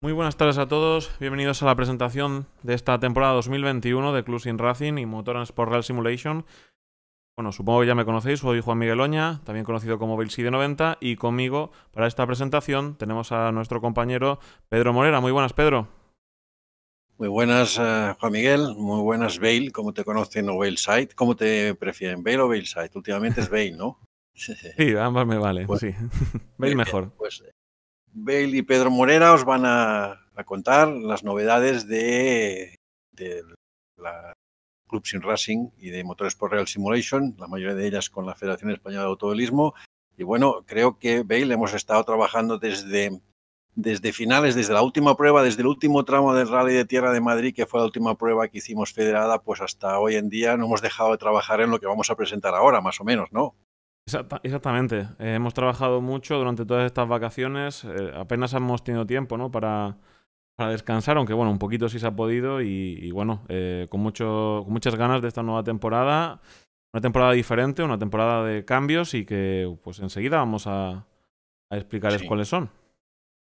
Muy buenas tardes a todos, bienvenidos a la presentación de esta temporada 2021 de Club Racing y Motor Sport Real Simulation. Bueno, supongo que ya me conocéis, soy Juan Miguel Oña, también conocido como Bilsi 90 y conmigo para esta presentación tenemos a nuestro compañero Pedro Morera. Muy buenas, Pedro. Muy buenas, eh, Juan Miguel. Muy buenas, Bail, ¿Cómo te conocen, o Bailside. ¿Cómo te prefieren, Bail o Bailside? Últimamente es Bail, ¿no? Sí, ambas me vale, pues, sí. Bail mejor. Pues, Bail y Pedro Morera os van a, contar las novedades de, la Club Sin Racing y de Motores por Real Simulation, la mayoría de ellas con la Federación Española de Automovilismo. Y bueno, creo que Bale hemos estado trabajando desde, desde finales, desde la última prueba, desde el último tramo del Rally de Tierra de Madrid, que fue la última prueba que hicimos federada, pues hasta hoy en día no hemos dejado de trabajar en lo que vamos a presentar ahora, más o menos, ¿no? Exactamente. Eh, hemos trabajado mucho durante todas estas vacaciones. Eh, apenas hemos tenido tiempo ¿no? para, descansar, aunque bueno, un poquito sí se ha podido. Y, bueno, eh, con, mucho, con muchas ganas de esta nueva temporada. Una temporada diferente, una temporada de cambios y que pues enseguida vamos a, explicarles cuáles son.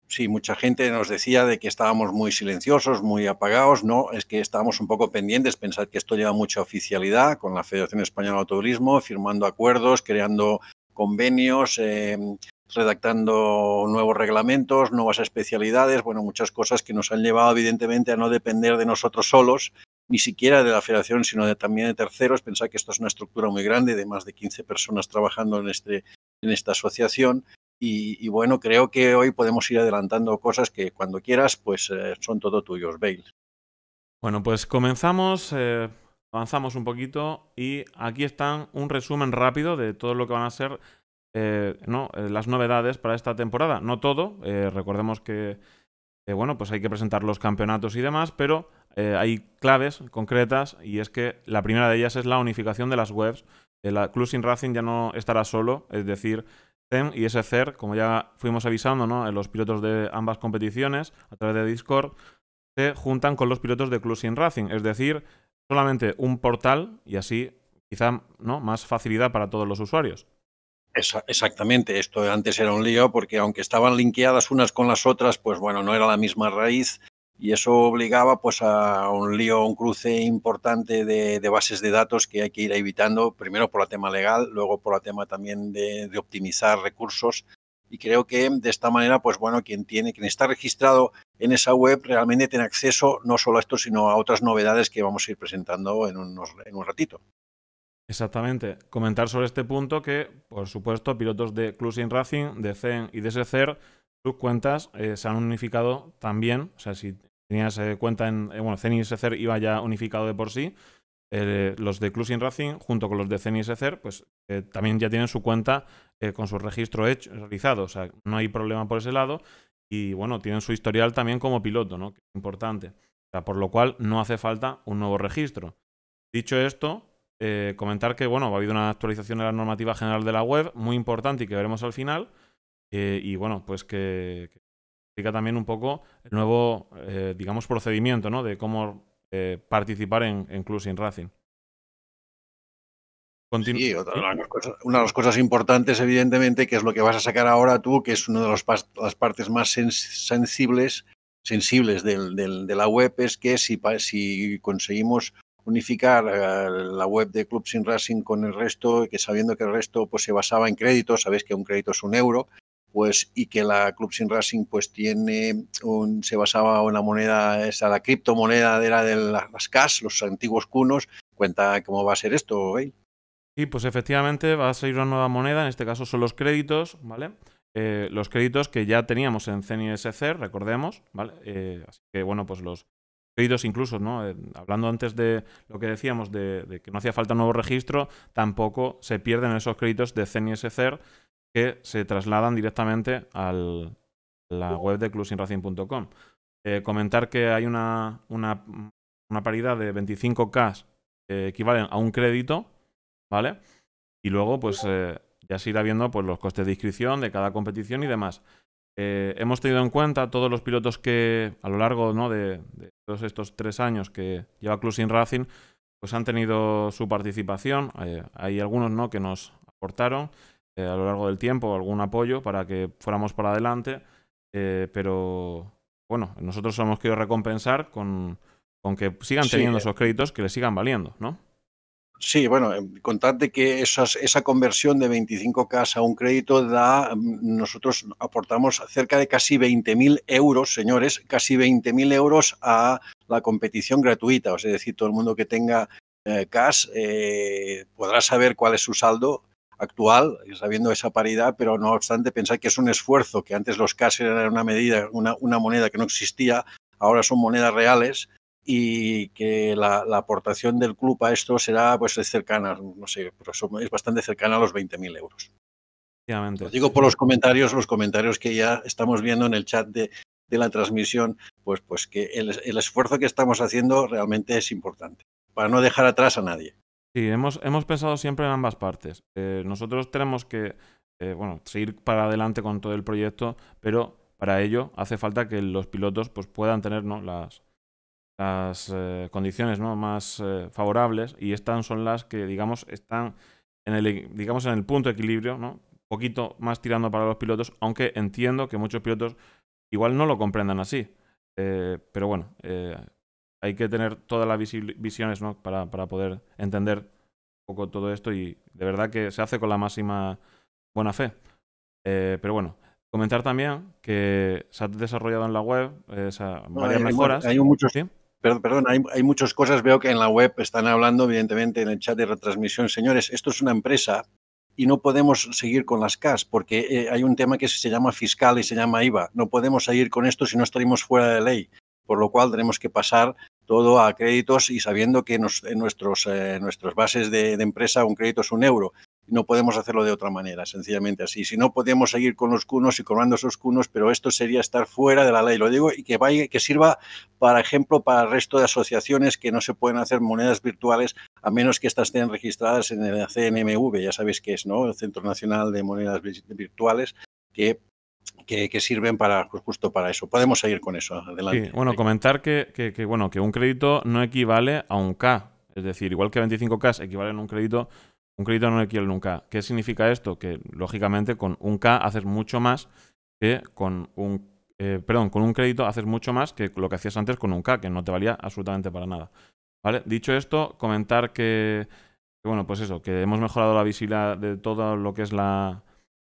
Sí, mucha gente nos decía de que estábamos muy silenciosos, muy apagados, no, es que estábamos un poco pendientes, pensad que esto lleva mucha oficialidad con la Federación Española de Autoturismo, firmando acuerdos, creando convenios, em, redactando nuevos reglamentos, nuevas especialidades, bueno, muchas cosas que nos han llevado evidentemente a no depender de nosotros solos, ni siquiera de la federación, sino también de terceros. Pensad que esto es una estructura muy grande de más de 15 personas trabajando en, este, en esta asociación y, bueno, creo que hoy podemos ir adelantando cosas que cuando quieras, pues eh, son todo tuyos, Bale. Bueno, pues comenzamos, eh, avanzamos un poquito y aquí están un resumen rápido de todo lo que van a ser eh, no, las novedades para esta temporada. No todo, recordemos que bueno, pues hay que presentar los campeonatos y demás, pero hay claves concretas y es que la primera de ellas es la unificación de las webs. La Club Racing ya no estará solo, es decir, y ese CER, como ya fuimos avisando, ¿no? los pilotos de ambas competiciones a través de Discord se juntan con los pilotos de Closing Racing, es decir, solamente un portal y así quizá ¿no? más facilidad para todos los usuarios. Exactamente, esto antes era un lío porque aunque estaban linkeadas unas con las otras, pues bueno, no era la misma raíz y eso obligaba pues a un lío, un cruce importante de, bases de datos que hay que ir evitando, primero por la tema legal, luego por la tema también de, optimizar recursos y creo que de esta manera pues bueno, quien tiene, quien está registrado en esa web realmente tiene acceso no solo a esto sino a otras novedades que vamos a ir presentando en, un ratito. Exactamente. Comentar sobre este punto que, por supuesto, pilotos de cruising Racing, de CEN y de SCER sus cuentas eh, se han unificado también. O sea, si Tenías eh, cuenta en. Eh, bueno, y iba ya unificado de por sí. Eh, los de Clusin Racing, junto con los de y pues también ya tienen su cuenta con su registro hecho, realizado. O sea, no hay problema por ese lado. Y bueno, tienen su historial también como piloto, ¿no? importante. O sea, por lo cual no hace falta un nuevo registro. Dicho esto, comentar que bueno, ha habido una actualización de la normativa general de la web, muy importante y que veremos al final. y bueno, pues que, también un poco el nuevo, eh, digamos, procedimiento ¿no? de cómo eh, participar en, Club sin Racing. una, de las cosas, importantes, evidentemente, que es lo que vas a sacar ahora tú, que es una de las partes más sensibles, sensibles de la web, es que si, si conseguimos unificar eh, la web de Club Sin Racing con el resto, que sabiendo que el resto pues, se basaba en créditos, sabéis que un crédito es un euro, pues y que la Club Sin Racing pues tiene un, se basaba en la moneda esa la criptomoneda de de las CAS, los antiguos cunos, cuenta cómo va a ser esto, ¿veis? Y pues efectivamente va a salir una nueva moneda, en este caso son los créditos, ¿vale? Eh, los créditos que ya teníamos en CENISC, recordemos, ¿vale? Eh, así que bueno, pues los créditos incluso, ¿no? Eh, hablando antes de lo que decíamos de, que no hacía falta nuevo registro, tampoco se pierden esos créditos de SCR, que se trasladan directamente a la uh. web de clubsinracing.com. Eh, comentar que hay una, paridad de 25K que eh, equivalen a un crédito, ¿vale? Y luego, pues eh, ya se irá viendo pues, los costes de inscripción de cada competición y demás. hemos tenido en cuenta todos los pilotos que a lo largo de, todos estos tres años que lleva Club Racing, pues han tenido su participación. hay algunos ¿no? que nos aportaron. Eh, a lo largo del tiempo, algún apoyo para que fuéramos para adelante, eh, pero bueno, nosotros hemos querido recompensar con, con que sigan teniendo eh. esos créditos que les sigan valiendo, ¿no? Sí, bueno, contarte que esa conversión de 25K a un crédito da, mm, nosotros aportamos cerca de casi 20.000 euros, señores, casi 20.000 euros a la competición gratuita. O sea, es decir, todo el mundo que tenga cas cash podrá saber cuál es su saldo actual, sabiendo esa paridad, pero no obstante pensar que es un esfuerzo, que antes los CAS eran una medida, una, moneda que no existía, ahora son monedas reales y que la, aportación del club a esto será pues cercana, no sé, pero es bastante cercana a los 20.000 euros. digo por los comentarios, los comentarios que ya estamos viendo en el chat de, la transmisión, pues, pues que el esfuerzo que estamos haciendo realmente es importante, para no dejar atrás a nadie. Sí, hemos, hemos pensado siempre en ambas partes. Eh, nosotros tenemos que, eh, bueno, seguir para adelante con todo el proyecto, pero para ello hace falta que los pilotos pues, puedan tener las, las eh, condiciones ¿no? más favorables y estas son las que, digamos, están en el, digamos, en el punto de equilibrio, ¿no? poquito más tirando para los pilotos, aunque entiendo que muchos pilotos igual no lo comprendan así. pero bueno, hay que tener todas las visiones para, para, poder entender un poco todo esto y de verdad que se hace con la máxima buena fe. Eh, pero bueno, comentar también que se ha desarrollado en la web eh, varias mejoras. Hay, muchos, perdón, hay, muchas cosas. Veo que en la web están hablando, evidentemente, en el chat de retransmisión. Señores, esto es una empresa y no podemos seguir con las CAS porque eh, hay un tema que se llama fiscal y se llama IVA. No podemos seguir con esto si no estaremos fuera de ley por lo cual tenemos que pasar todo a créditos y sabiendo que en nuestros, eh, nuestras bases de, empresa un crédito es un euro. No podemos hacerlo de otra manera, sencillamente así. Si no, podemos seguir con los cunos y cobrando esos cunos, pero esto sería estar fuera de la ley, lo digo, y que, vaya, que sirva, para ejemplo, para el resto de asociaciones que no se pueden hacer monedas virtuales a menos que estas estén registradas en el CNMV, ya sabéis qué es, ¿no? El Centro Nacional de Monedas Virtuales, que que, sirven para justo para eso. Podemos seguir con eso. Adelante. bueno, comentar que, bueno, que un crédito no equivale a un K. Es decir, igual que 25K equivalen a un crédito, un crédito no equivale a un K. ¿Qué significa esto? Que lógicamente con un K haces mucho más que con un eh, perdón, con un crédito haces mucho más que lo que hacías antes con un K, que no te valía absolutamente para nada. ¿Vale? Dicho esto, comentar que bueno, pues eso, que hemos mejorado la visibilidad de todo lo que es la,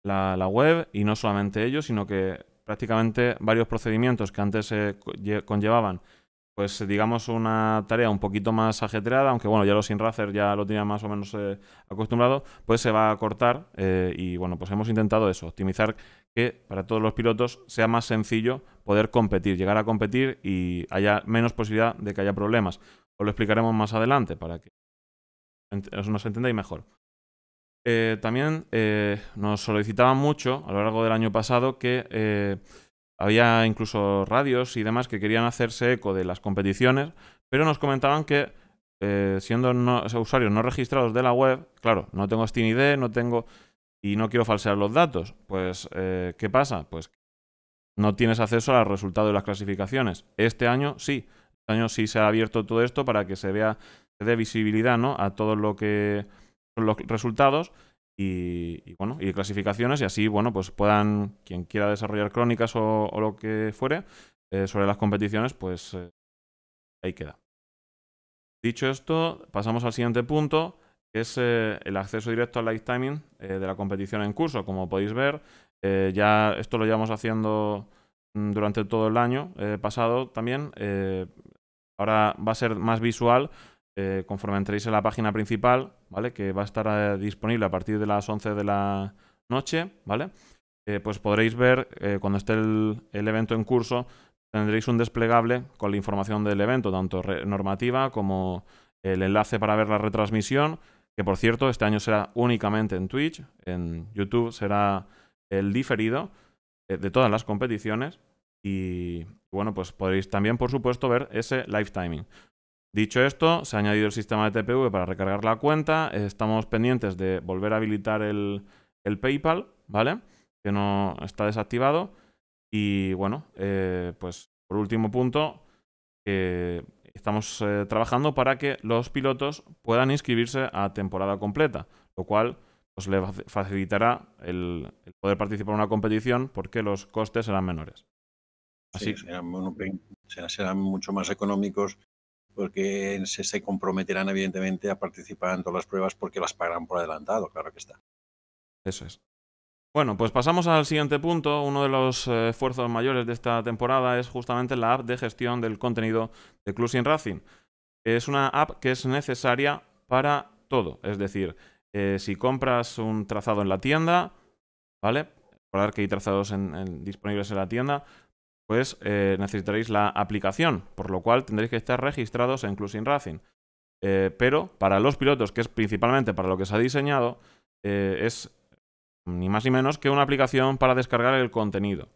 la, web y no solamente ellos, sino que prácticamente varios procedimientos que antes se eh, conllevaban pues digamos una tarea un poquito más ajetreada, aunque bueno, ya los racer ya lo tenían más o menos eh, acostumbrado, pues se va a cortar eh, y bueno, pues hemos intentado eso, optimizar que para todos los pilotos sea más sencillo poder competir, llegar a competir y haya menos posibilidad de que haya problemas. Os lo explicaremos más adelante para que nos entendáis mejor. Eh, también eh, nos solicitaban mucho a lo largo del año pasado que eh, había incluso radios y demás que querían hacerse eco de las competiciones, pero nos comentaban que siendo usuarios no registrados de la web, claro, no tengo Steam ID, no tengo y no quiero falsear los datos, pues ¿qué pasa? Pues no tienes acceso a los resultados de las clasificaciones. Este año sí, este año sí se ha abierto todo esto para que se vea, se dé visibilidad, ¿no? A todo lo que los resultados y, bueno, y clasificaciones y así, bueno, pues puedan, quien quiera desarrollar crónicas o, lo que fuere eh, sobre las competiciones, pues eh, ahí queda. Dicho esto, pasamos al siguiente punto, que es eh, el acceso directo al live timing de la competición en curso. Como podéis ver, ya esto lo llevamos haciendo mm, durante todo el año pasado también. ahora va a ser más visual eh, conforme entréis en la página principal, ¿vale? Que va a estar eh, disponible a partir de las 11 de la noche, ¿vale? Eh, pues podréis ver, cuando esté el, el, evento en curso, tendréis un desplegable con la información del evento, tanto normativa como el enlace para ver la retransmisión, que por cierto, este año será únicamente en Twitch, en YouTube será el diferido de todas las competiciones, y bueno, pues podréis también, por supuesto, ver ese live timing. Dicho esto, se ha añadido el sistema de TPV para recargar la cuenta. Estamos pendientes de volver a habilitar el, PayPal, ¿vale? Que no está desactivado. Y bueno, eh, pues por último punto, estamos eh, trabajando para que los pilotos puedan inscribirse a temporada completa, lo cual les pues, le facilitará el, poder participar en una competición porque los costes serán menores. Así serán mucho más económicos porque se, comprometerán evidentemente a participar en todas las pruebas porque las pagarán por adelantado, claro que está. Eso es. Bueno, pues pasamos al siguiente punto. Uno de los eh, esfuerzos mayores de esta temporada es justamente la app de gestión del contenido de Closing Racing. Es una app que es necesaria para todo. Es decir, eh, si compras un trazado en la tienda, ¿vale? Recordar que hay trazados disponibles en la tienda pues eh, necesitaréis la aplicación, por lo cual tendréis que estar registrados en Cruising Racing. Eh, pero para los pilotos, que es principalmente para lo que se ha diseñado, eh, es ni más ni menos que una aplicación para descargar el contenido.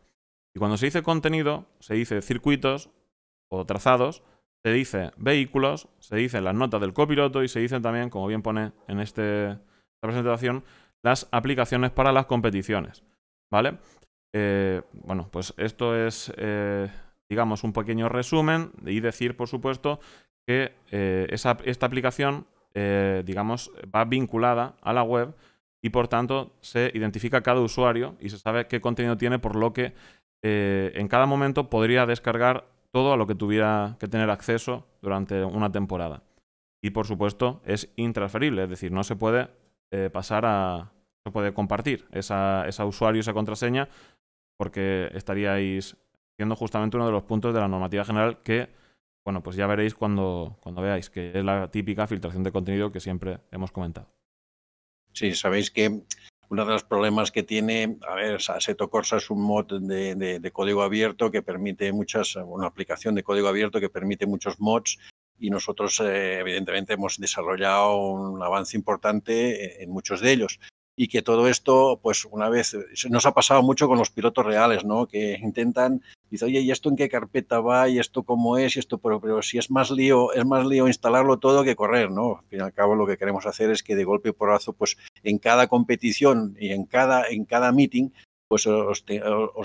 Y cuando se dice contenido, se dice circuitos o trazados, se dice vehículos, se dicen las notas del copiloto y se dicen también, como bien pone en este, esta presentación, las aplicaciones para las competiciones. ¿Vale? Eh, bueno, pues esto es, eh, digamos, un pequeño resumen y decir, por supuesto, que eh, esta aplicación, digamos, va vinculada a la web y, por tanto, se identifica cada usuario y se sabe qué contenido tiene, por lo que en cada momento podría descargar todo a lo que tuviera que tener acceso durante una temporada. Y, por supuesto, es intransferible, es decir, no se puede pasar a... Se puede compartir esa, usuario, esa contraseña porque estaríais siendo justamente uno de los puntos de la normativa general que, bueno, pues ya veréis cuando, veáis, que es la típica filtración de contenido que siempre hemos comentado. Sí, sabéis que uno de los problemas que tiene, a ver, Assetto Corsa es un mod de, código abierto que permite muchas, una aplicación de código abierto que permite muchos mods y nosotros eh, evidentemente hemos desarrollado un avance importante en muchos de ellos y que todo esto, pues una vez, eh, nos ha pasado mucho con los pilotos reales, ¿no? Que intentan, dice, oye, ¿y esto en qué carpeta va? ¿Y esto cómo es? Y esto, pero, si es más lío, es más lío instalarlo todo que correr, ¿no? Al fin y al cabo lo que queremos hacer es que de golpe y porrazo, pues en cada competición y en cada, en cada meeting, pues os,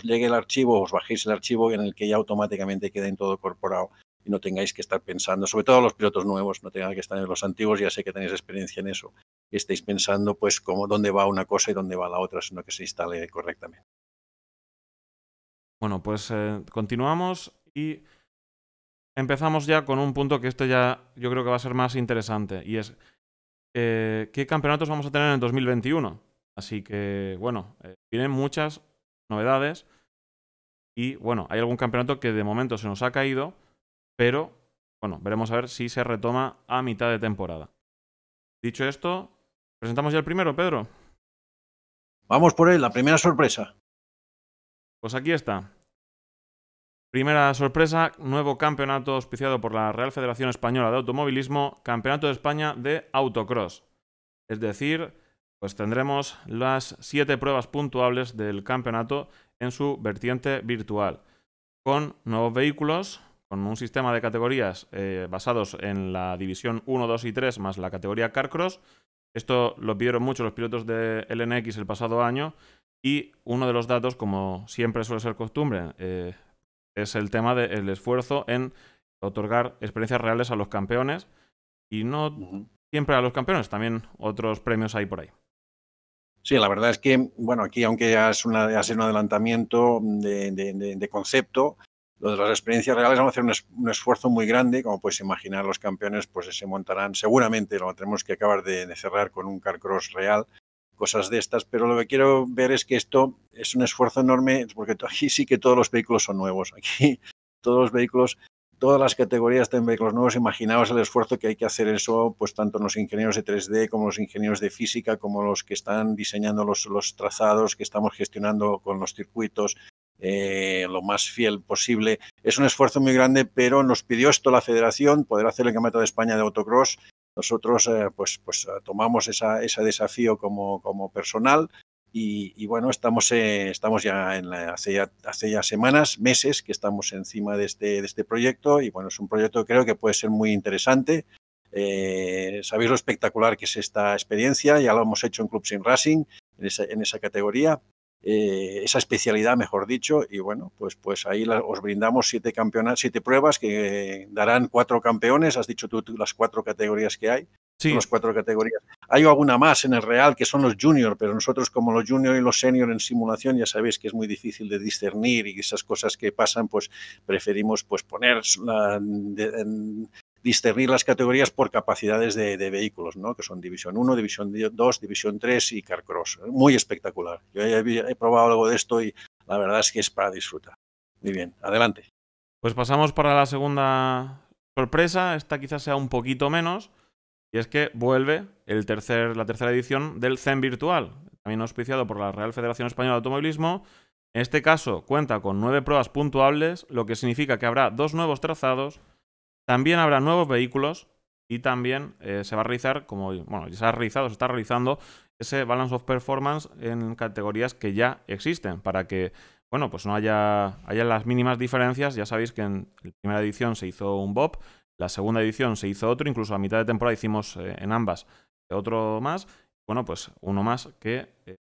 llegue el archivo, os bajéis el archivo en el que ya automáticamente queda en todo incorporado y no tengáis que estar pensando, sobre todo los pilotos nuevos, no tengan que estar en los antiguos, ya sé que tenéis experiencia en eso, estéis pensando pues cómo, dónde va una cosa y dónde va la otra, sino que se instale correctamente. Bueno, pues eh, continuamos y empezamos ya con un punto que esto ya yo creo que va a ser más interesante y es eh, qué campeonatos vamos a tener en el 2021. Así que, bueno, tienen eh, muchas novedades y, bueno, hay algún campeonato que de momento se nos ha caído, pero, bueno, veremos a ver si se retoma a mitad de temporada. Dicho esto, ¿Presentamos ya el primero, Pedro? Vamos por él, la primera sorpresa. Pues aquí está. Primera sorpresa, nuevo campeonato auspiciado por la Real Federación Española de Automovilismo, Campeonato de España de Autocross. Es decir, pues tendremos las siete pruebas puntuables del campeonato en su vertiente virtual, con nuevos vehículos, con un sistema de categorías eh, basados en la división 1, 2 y 3 más la categoría Carcross, esto lo vieron mucho los pilotos de LNX el pasado año y uno de los datos, como siempre suele ser costumbre, eh, es el tema del esfuerzo en otorgar experiencias reales a los campeones y no siempre a los campeones, también otros premios hay por ahí. Sí, la verdad es que, bueno, aquí aunque ya es, una, un adelantamiento de concepto, donde las experiencias reales vamos a hacer un, esfuerzo muy grande, como puedes imaginar, los campeones pues se montarán, seguramente lo tenemos que acabar de, cerrar con un carcross real, cosas de estas, pero lo que quiero ver es que esto es un esfuerzo enorme, porque aquí sí que todos los vehículos son nuevos, aquí todos los vehículos, todas las categorías tienen vehículos nuevos, imaginaos el esfuerzo que hay que hacer eso, pues tanto los ingenieros de 3D como los ingenieros de física, como los que están diseñando los trazados que estamos gestionando con los circuitos, eh, lo más fiel posible. Es un esfuerzo muy grande, pero nos pidió esto la federación, poder hacer el Campeonato de España de Autocross. Nosotros eh, pues, pues eh, tomamos ese desafío como, como personal y, bueno, estamos, estamos ya, en hace ya hace ya semanas, meses que estamos encima de este, de este proyecto y bueno, es un proyecto que creo que puede ser muy interesante. sabéis lo espectacular que es esta experiencia, ya lo hemos hecho en Club Sin Racing, en esa, en esa categoría, eh, esa especialidad, mejor dicho, y bueno, pues, pues ahí os brindamos siete, siete pruebas que darán cuatro campeones, has dicho tú, las cuatro categorías que hay. Sí. Las cuatro categorías. Hay alguna más en el Real que son los junior, pero nosotros como los junior y los senior en simulación ya sabéis que es muy difícil de discernir y esas cosas que pasan, pues preferimos pues poner la, en, discernir las categorías por capacidades de, vehículos, que son División 1, División 2, División 3 y Carcross. Muy espectacular. Yo he, probado algo de esto y la verdad es que es para disfrutar. Muy bien, adelante. Pues pasamos para la segunda sorpresa, esta quizás sea un poquito menos, y es que vuelve el tercer, la tercera edición del CEN Virtual, también auspiciado por la Real Federación Española de Automovilismo. En este caso cuenta con nueve pruebas puntuables, lo que significa que habrá dos nuevos trazados, también habrá nuevos vehículos y también eh, se va a realizar, como bueno, ya se ha realizado, se está realizando ese balance of performance en categorías que ya existen para que, bueno, pues no haya, las mínimas diferencias. Ya sabéis que en la primera edición se hizo un BOP, la segunda edición se hizo otro, incluso a mitad de temporada hicimos eh, en ambas otro más. Bueno, pues uno más que eh,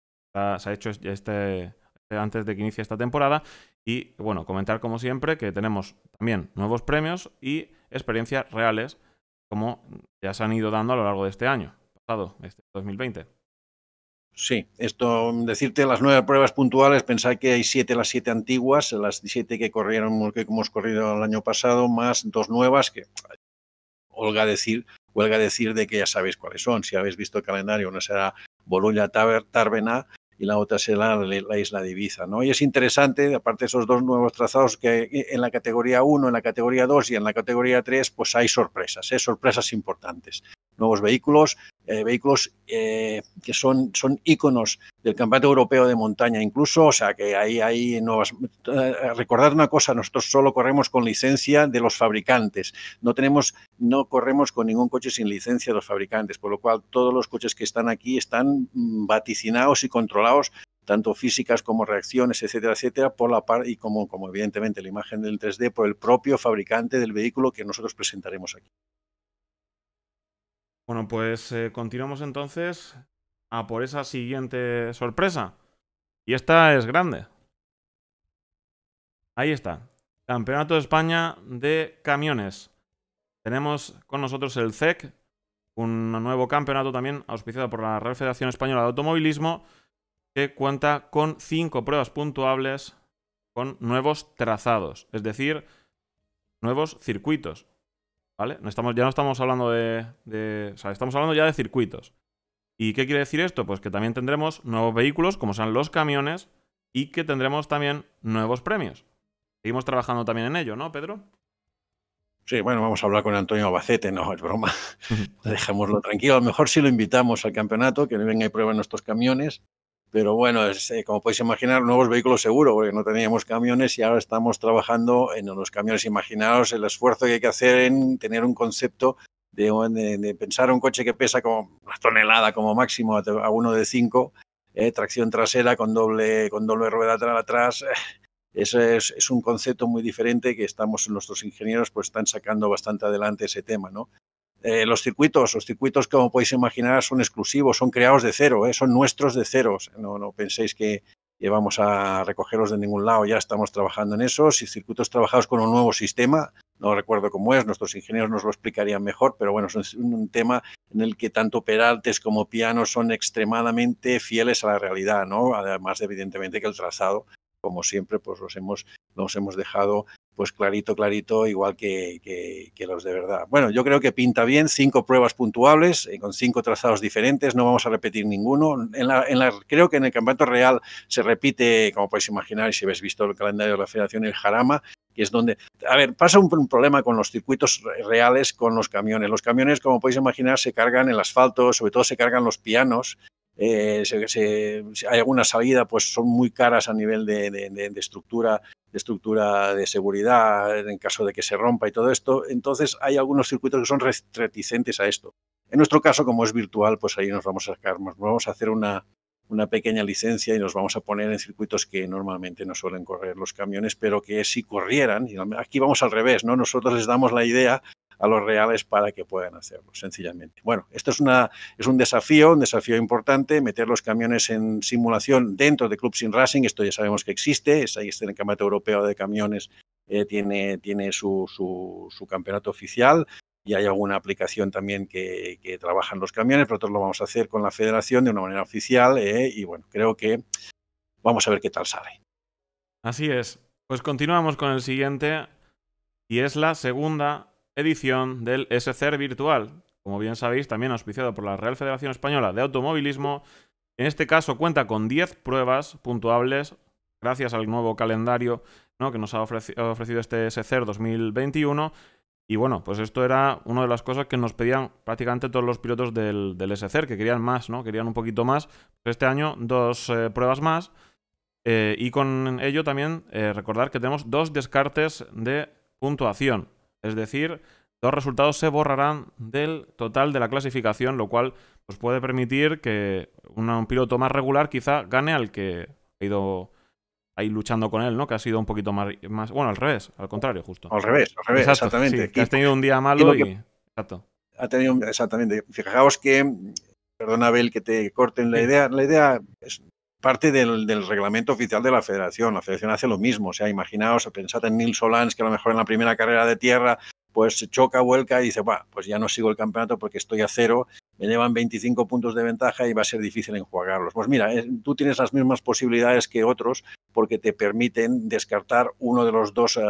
se ha hecho este, este, antes de que inicie esta temporada. Y bueno, comentar como siempre que tenemos también nuevos premios y experiencias reales como ya se han ido dando a lo largo de este año, pasado, este 2020. Sí, esto, decirte las nuevas pruebas puntuales, pensar que hay siete, las siete antiguas, las siete que corrieron, que hemos corrido el año pasado, más dos nuevas que huelga decir, huelga decir de que ya sabéis cuáles son. Si habéis visto el calendario, una será Boluña Tárvena, y la otra será la, isla de Ibiza. ¿no? Y es interesante, aparte de esos dos nuevos trazados, que en la categoría 1, en la categoría 2 y en la categoría 3, pues hay sorpresas, ¿eh? sorpresas importantes nuevos vehículos, eh, vehículos eh, que son, son íconos del Campeonato Europeo de Montaña incluso, o sea que ahí hay, nuevas... Eh, recordad una cosa, nosotros solo corremos con licencia de los fabricantes, no tenemos, no corremos con ningún coche sin licencia de los fabricantes, por lo cual todos los coches que están aquí están mm, vaticinados y controlados tanto físicas como reacciones, etcétera, etcétera, por la par y como, como evidentemente la imagen del 3D por el propio fabricante del vehículo que nosotros presentaremos aquí. Bueno, pues eh, continuamos entonces a por esa siguiente sorpresa. Y esta es grande. Ahí está. Campeonato de España de camiones. Tenemos con nosotros el CEC, e un nuevo campeonato también auspiciado por la Real Federación Española de Automovilismo, que cuenta con cinco pruebas puntuables con nuevos trazados, es decir, nuevos circuitos. No estamos, ya no estamos hablando de, estamos hablando ya de circuitos. ¿Y qué quiere decir esto? Pues que también tendremos nuevos vehículos, como sean los camiones, y que tendremos también nuevos premios. Seguimos trabajando también en ello, ¿no, Pedro? Sí, bueno, vamos a hablar con Antonio Abacete, no, es broma. Dejémoslo tranquilo. A lo mejor si lo invitamos al campeonato, que venga y pruebe nuestros camiones pero bueno, es, eh, como podéis imaginar, nuevos vehículos seguros, porque no teníamos camiones y ahora estamos trabajando en los camiones. Imaginaos el esfuerzo que hay que hacer en tener un concepto de, pensar un coche que pesa como una tonelada como máximo a uno de cinco, eh, tracción trasera con doble, con doble rueda atrás. Ese es, es, un concepto muy diferente que estamos, nuestros ingenieros pues están sacando bastante adelante ese tema, ¿no? Eh, los circuitos, los circuitos, como podéis imaginar, son exclusivos, son creados de cero, eh, son nuestros de ceros. No, penséis que vamos a recogerlos de ningún lado, ya estamos trabajando en eso, Y circuitos trabajados con un nuevo sistema, no recuerdo cómo es, nuestros ingenieros nos lo explicarían mejor, pero bueno, es un tema en el que tanto peraltes como pianos son extremadamente fieles a la realidad, ¿no? Además, evidentemente, que el trazado, como siempre, pues los hemos, los hemos dejado pues clarito, clarito, igual que, los de verdad. Bueno, yo creo que pinta bien, cinco pruebas puntuables, eh, con cinco trazados diferentes, no vamos a repetir ninguno. En la, creo que en el Campeonato Real se repite, como podéis imaginar, si habéis visto el calendario de la Federación, el Jarama, que es donde, a ver, pasa un, problema con los circuitos reales, con los camiones. Los camiones, como podéis imaginar, se cargan el asfalto, sobre todo se cargan los pianos, eh, hay alguna salida, pues son muy caras a nivel de estructura de estructura de seguridad en caso de que se rompa y todo esto. Entonces hay algunos circuitos que son reticentes a esto. En nuestro caso, como es virtual, pues ahí nos vamos a sacar, nos vamos a hacer una, pequeña licencia y nos vamos a poner en circuitos que normalmente no suelen correr los camiones, pero que si corrieran, y aquí vamos al revés, ¿no? Nosotros les damos la idea a los reales para que puedan hacerlo, sencillamente. Bueno, esto es, una, es un desafío, un desafío importante, meter los camiones en simulación dentro de Club Sin Racing, esto ya sabemos que existe, es ahí está el Campeonato Europeo de Camiones, eh, tiene, tiene su, campeonato oficial, y hay alguna aplicación también que, que trabajan los camiones, pero nosotros lo vamos a hacer con la federación de una manera oficial eh, y bueno, creo que vamos a ver qué tal sale. Así es. Pues continuamos con el siguiente y es la segunda edición del SCER virtual. Como bien sabéis, también auspiciado por la Real Federación Española de Automovilismo. En este caso cuenta con 10 pruebas puntuables gracias al nuevo calendario que nos ha ofrecido este SCER 2021. Y bueno, pues esto era una de las cosas que nos pedían prácticamente todos los pilotos del, del SCER, que querían más, ¿no? Querían un poquito más. Pues este año dos eh, pruebas más. Eh, y con ello también eh, recordar que tenemos dos descartes de puntuación. Es decir, los resultados se borrarán del total de la clasificación, lo cual os pues, puede permitir que un piloto más regular quizá gane al que ha ido ahí luchando con él, ¿no? Que ha sido un poquito más, bueno, al revés, al contrario, justo. Al revés, al revés, exactamente. que has tenido un día malo y... Exacto. Ha tenido, exactamente. Fijaos que, perdona Abel que te corten la idea, la idea es parte del, reglamento oficial de la federación. La federación hace lo mismo. O sea, imaginaos, pensad en Nils Solans, que a lo mejor en la primera carrera de tierra, pues choca, vuelca y dice, va, pues ya no sigo el campeonato porque estoy a cero, me llevan 25 puntos de ventaja y va a ser difícil enjuagarlos. Pues mira, eh, tú tienes las mismas posibilidades que otros porque te permiten descartar uno de los dos eh,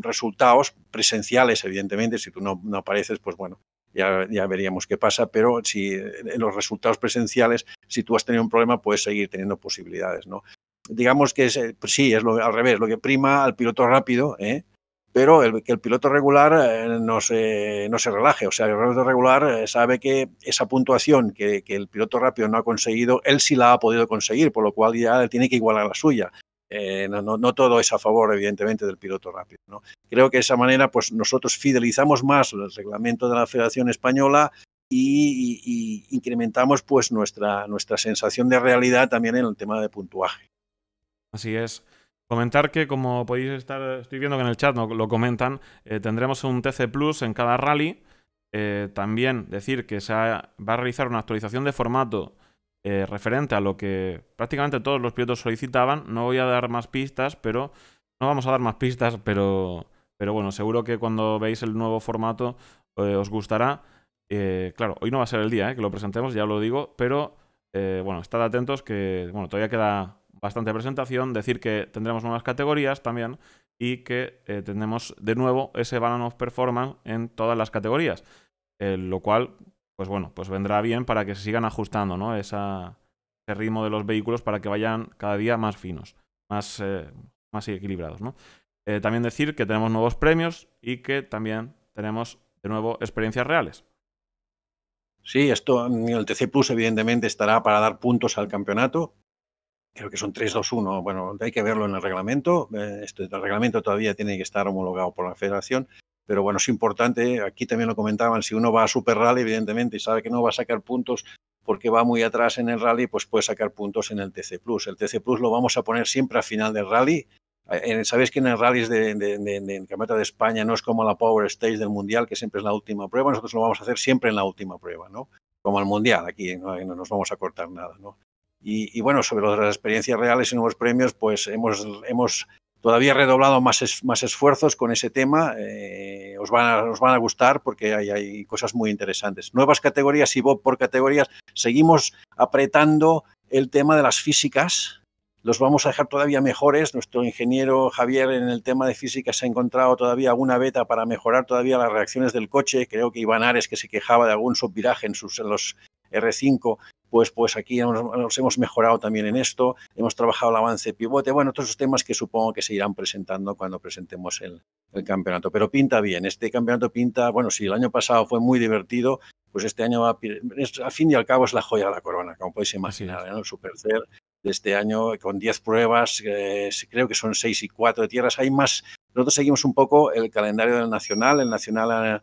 resultados presenciales, evidentemente, si tú no apareces, pues bueno, ya, veríamos qué pasa, pero si en los resultados presenciales, si tú has tenido un problema, puedes seguir teniendo posibilidades, ¿no? Digamos que eh, pues sí, es lo, al revés, lo que prima al piloto rápido, ¿eh? pero el, que el piloto regular eh, no se, no se relaje. O sea, el piloto regular sabe que esa puntuación que, el piloto rápido no ha conseguido, él sí la ha podido conseguir, por lo cual ya tiene que igualar la suya. no, no, no, todo es a favor, evidentemente, del piloto rápido. ¿no? Creo que de esa manera pues nosotros fidelizamos más el reglamento de la Federación Española y, incrementamos pues nuestra, nuestra sensación de realidad también en el tema de puntuaje. Así es. Comentar que, como podéis estar, estoy viendo que en el chat lo comentan, eh, tendremos un TC Plus en cada rally. Eh, también decir que se va a realizar una actualización de formato eh, referente a lo que prácticamente todos los pilotos solicitaban. No voy a dar más pistas, pero. No vamos a dar más pistas, pero pero bueno, seguro que cuando veis el nuevo formato eh, os gustará. Eh, claro, hoy no va a ser el día eh, que lo presentemos, ya lo digo, pero bueno, estad atentos que bueno, todavía queda bastante presentación. Decir que tendremos nuevas categorías también y que tendremos de nuevo ese Balance of Performance en todas las categorías. lo cual, pues bueno, pues vendrá bien para que se sigan ajustando ¿no? ese ritmo de los vehículos para que vayan cada día más finos, más, más equilibrados. ¿no? Eh, también decir que tenemos nuevos premios y que también tenemos de nuevo experiencias reales. Sí, esto, el TC Plus evidentemente estará para dar puntos al campeonato. Creo que son 3-2-1. Bueno, hay que verlo en el reglamento. Este, el reglamento todavía tiene que estar homologado por la federación. Pero bueno, es importante, aquí también lo comentaban, si uno va a Super Rally, evidentemente, y sabe que no va a sacar puntos porque va muy atrás en el rally, pues puede sacar puntos en el TC Plus. El TC Plus lo vamos a poner siempre al final del rally, Sabéis que en el rallies de, de, de, Campeonato de España no es como la Power Stage del Mundial, que siempre es la última prueba, nosotros lo vamos a hacer siempre en la última prueba, ¿no? Como el Mundial, aquí no, nos vamos a cortar nada, Y, bueno, sobre las experiencias reales y nuevos premios, pues hemos, hemos todavía redoblado más, más esfuerzos con ese tema. Eh, os, van a, van a gustar porque hay, hay, cosas muy interesantes. Nuevas categorías y Bob por categorías. Seguimos apretando el tema de las físicas los vamos a dejar todavía mejores. Nuestro ingeniero Javier en el tema de física se ha encontrado todavía alguna beta para mejorar todavía las reacciones del coche. Creo que Iván Ares, que se quejaba de algún subviraje en, sus, los R5, pues, pues aquí nos, hemos mejorado también en esto. Hemos trabajado el avance pivote. Bueno, todos esos temas que supongo que se irán presentando cuando presentemos el, campeonato. Pero pinta bien. Este campeonato pinta, bueno, si sí, el año pasado fue muy divertido, pues este año, a, a fin y al cabo, es la joya de la corona, como podéis imaginar. ¿no? ¿eh? El Supercer de este año con 10 pruebas, eh, creo que son 6 y 4 de tierras. Hay más, nosotros seguimos un poco el calendario del Nacional. El Nacional eh,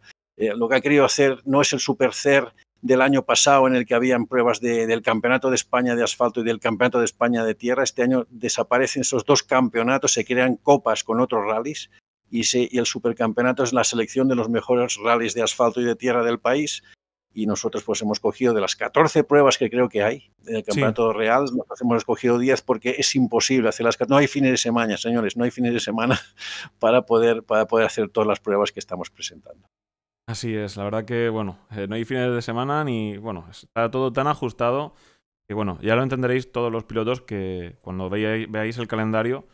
eh, lo que ha querido hacer no es el supercer del año pasado en el que habían pruebas del Campeonato de España de asfalto y del Campeonato de España de tierra. Este año desaparecen esos dos campeonatos, se crean copas con otros rallies y, y el supercampeonato es la selección de los mejores rallies de asfalto y de tierra del país y nosotros pues hemos cogido de las 14 pruebas que creo que hay en el Campeonato Real, nosotros hemos escogido 10 porque es imposible hacer las no hay fines de semana, señores, no hay fines de semana para poder para poder hacer todas las pruebas que estamos presentando. Así es, la verdad que bueno, eh, no hay fines de semana ni bueno, está todo tan ajustado que bueno, ya lo entenderéis todos los pilotos que cuando veáis, el calendario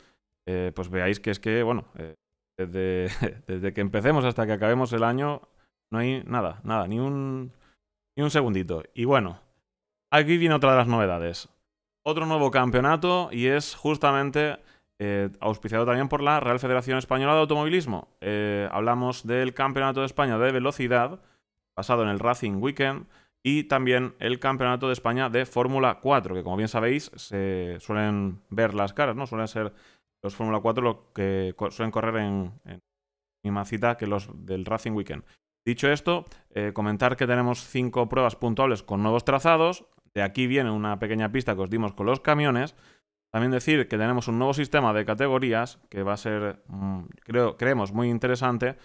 eh, pues veáis que es que bueno, eh, desde, desde que empecemos hasta que acabemos el año no hay nada, nada, ni un y un segundito. Y bueno, aquí viene otra de las novedades. Otro nuevo campeonato y es justamente eh, auspiciado también por la Real Federación Española de Automovilismo. Eh, hablamos del Campeonato de España de Velocidad, basado en el Racing Weekend, y también el Campeonato de España de Fórmula 4, que como bien sabéis se suelen ver las caras, ¿no? Suelen ser los Fórmula 4 los que suelen correr en, en, misma cita que los del Racing Weekend. Dicho esto, eh, comentar que tenemos cinco pruebas puntuales con nuevos trazados. De aquí viene una pequeña pista que os dimos con los camiones. También decir que tenemos un nuevo sistema de categorías que va a ser, mm, creo, creemos, muy interesante.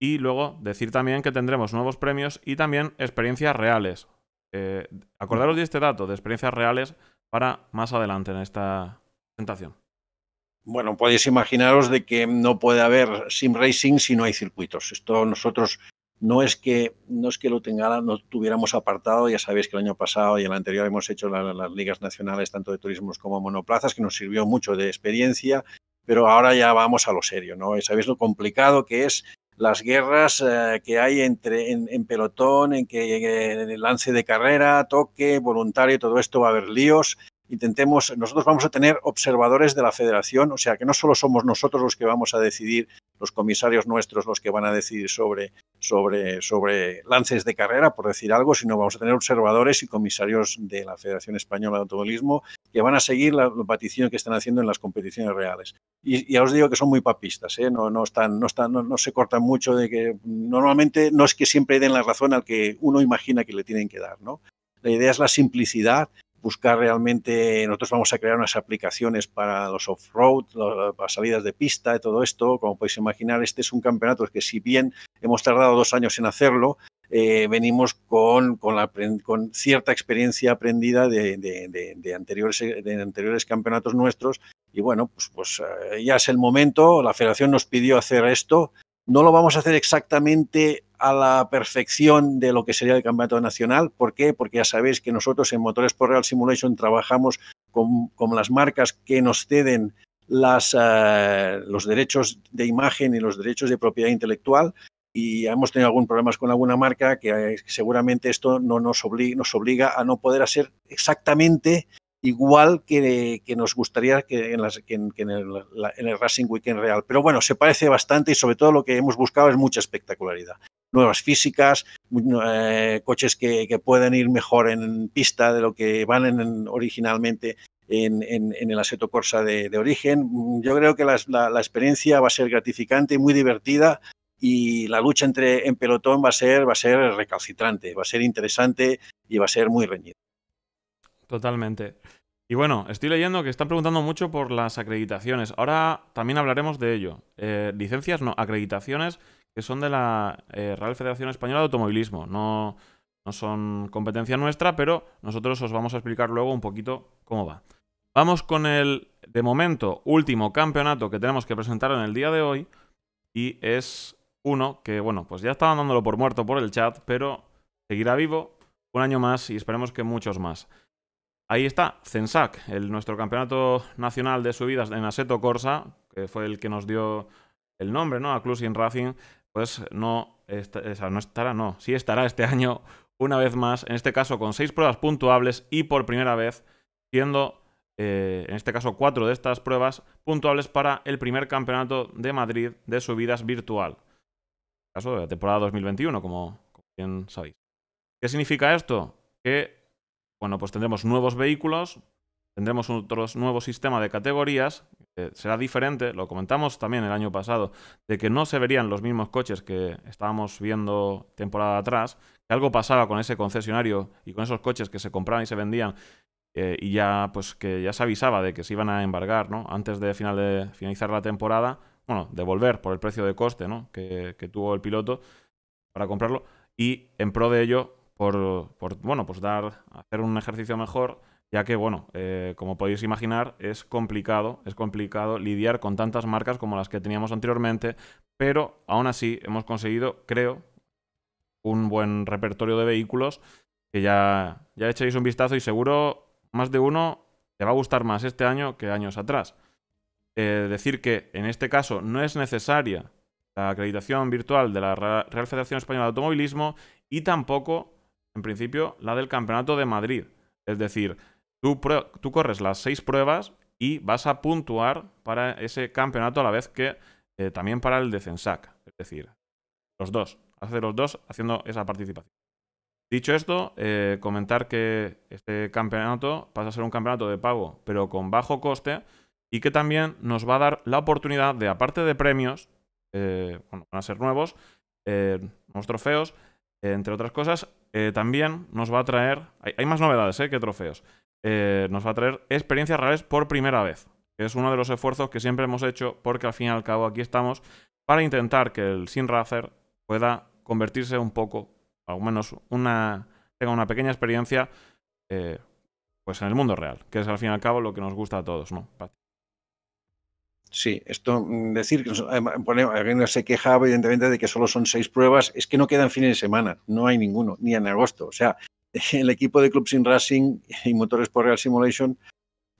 Y luego decir también que tendremos nuevos premios y también experiencias reales. Eh, acordaros de este dato de experiencias reales para más adelante en esta presentación. Bueno, podéis imaginaros de que no puede haber sim racing si no hay circuitos. Esto nosotros no es que, no es que lo tuviéramos apartado, ya sabéis que el año pasado y el anterior hemos hecho las ligas nacionales, tanto de turismos como monoplazas, que nos sirvió mucho de experiencia, pero ahora ya vamos a lo serio, ¿no? Sabéis lo complicado que es las guerras eh, que hay entre en, en pelotón, en que en el lance de carrera, toque, voluntario, todo esto va a haber líos. Intentemos, nosotros vamos a tener observadores de la federación, o sea que no solo somos nosotros los que vamos a decidir los comisarios nuestros los que van a decidir sobre, sobre, sobre lances de carrera, por decir algo, sino vamos a tener observadores y comisarios de la Federación Española de Automovilismo que van a seguir la, la petición que están haciendo en las competiciones reales. Y ya os digo que son muy papistas, ¿eh? no, no, están, no, están, no, no se cortan mucho de que normalmente no es que siempre den la razón al que uno imagina que le tienen que dar. ¿no? La idea es la simplicidad buscar realmente, nosotros vamos a crear unas aplicaciones para los off-road, las salidas de pista y todo esto. Como podéis imaginar, este es un campeonato que si bien hemos tardado dos años en hacerlo, eh, venimos con, cierta experiencia aprendida de, anteriores, de anteriores campeonatos nuestros. Y bueno, pues, pues eh, ya es el momento, la federación nos pidió hacer esto. No lo vamos a hacer exactamente a la perfección de lo que sería el campeonato nacional. ¿Por qué? Porque ya sabéis que nosotros en Motores por Real Simulation trabajamos con, las marcas que nos ceden eh, los derechos de imagen y los derechos de propiedad intelectual y hemos tenido algunos problemas con alguna marca que eh, seguramente esto no nos obliga, nos obliga a no poder hacer exactamente igual que, que nos gustaría que, en, las, que en, el, en el Racing Weekend Real. Pero bueno, se parece bastante y sobre todo lo que hemos buscado es mucha espectacularidad nuevas físicas, eh, coches que, que, pueden ir mejor en pista de lo que van en, originalmente en, en, el Aseto Corsa de, origen. Mm, yo creo que la, experiencia va a ser gratificante y muy divertida y la lucha entre en pelotón va a ser va a ser recalcitrante, va a ser interesante y va a ser muy reñida. Totalmente. Y bueno, estoy leyendo que están preguntando mucho por las acreditaciones. Ahora también hablaremos de ello. Eh, licencias, no, acreditaciones que son de la eh, Real Federación Española de Automovilismo. No, no son competencia nuestra, pero nosotros os vamos a explicar luego un poquito cómo va. Vamos con el, de momento, último campeonato que tenemos que presentar en el día de hoy. Y es uno que, bueno, pues ya estaban dándolo por muerto por el chat, pero seguirá vivo un año más y esperemos que muchos más. Ahí está, CENSAC, el, nuestro campeonato nacional de subidas en Aseto Corsa, que fue el que nos dio el nombre, ¿no? A Clusin Racing, pues no, no estará, no, sí estará este año una vez más, en este caso con seis pruebas puntuables y por primera vez siendo, eh, en este caso, cuatro de estas pruebas puntuables para el primer campeonato de Madrid de subidas virtual. En el caso de la temporada 2021, como bien sabéis. ¿Qué significa esto? Que, bueno, pues tendremos nuevos vehículos, Tendremos otro nuevo sistema de categorías, será diferente, lo comentamos también el año pasado, de que no se verían los mismos coches que estábamos viendo temporada atrás, que algo pasaba con ese concesionario y con esos coches que se compraban y se vendían eh, y ya pues que ya se avisaba de que se iban a embargar, ¿no? Antes de, finalizar la temporada, bueno, devolver por el precio de coste, Que, tuvo el piloto para comprarlo y en pro de ello, por, bueno, pues dar, hacer un ejercicio mejor ya que, bueno, eh, como podéis imaginar, es complicado, es complicado lidiar con tantas marcas como las que teníamos anteriormente, pero aún así hemos conseguido, creo, un buen repertorio de vehículos que ya, ya echáis un vistazo y seguro más de uno te va a gustar más este año que años atrás. Eh, decir que en este caso no es necesaria la acreditación virtual de la Real Federación Española de Automovilismo y tampoco, en principio, la del Campeonato de Madrid. Es decir, Tú, corres las seis pruebas y vas a puntuar para ese campeonato a la vez que eh, también para el de Es decir, los dos. Hace los dos haciendo esa participación. Dicho esto, eh, comentar que este campeonato pasa a ser un campeonato de pago, pero con bajo coste, y que también nos va a dar la oportunidad de, aparte de premios, eh, bueno, van a ser nuevos, nuevos trofeos, entre otras cosas, también nos va a traer, hay, hay más novedades que trofeos, eh, nos va a traer experiencias reales por primera vez. es uno de los esfuerzos que siempre hemos hecho porque al fin y al cabo aquí estamos para intentar que el Sinracer pueda convertirse un poco, al menos una, tenga una pequeña experiencia eh, pues en el mundo real, que es al fin y al cabo lo que nos gusta a todos, ¿no? Sí, esto mm, decir que eh, alguien se quejaba evidentemente de que solo son seis pruebas, es que no quedan fines de semana, no hay ninguno, ni en agosto. O sea, el equipo de Club Sin Racing y Motores por Real Simulation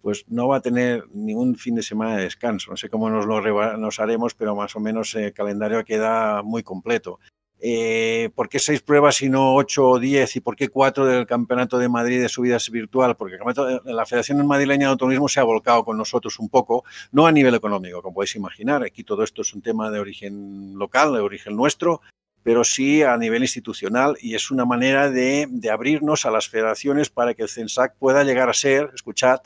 pues no va a tener ningún fin de semana de descanso. No sé cómo nos lo nos haremos, pero más o menos eh, el calendario queda muy completo. Eh, ¿Por qué seis pruebas y no ocho o diez? ¿Y por qué cuatro del Campeonato de Madrid de Subidas Virtual? Porque la Federación Madrileña de Automovilismo se ha volcado con nosotros un poco, no a nivel económico, como podéis imaginar. Aquí todo esto es un tema de origen local, de origen nuestro, pero sí a nivel institucional y es una manera de, abrirnos a las federaciones para que el CENSAC pueda llegar a ser, escuchad,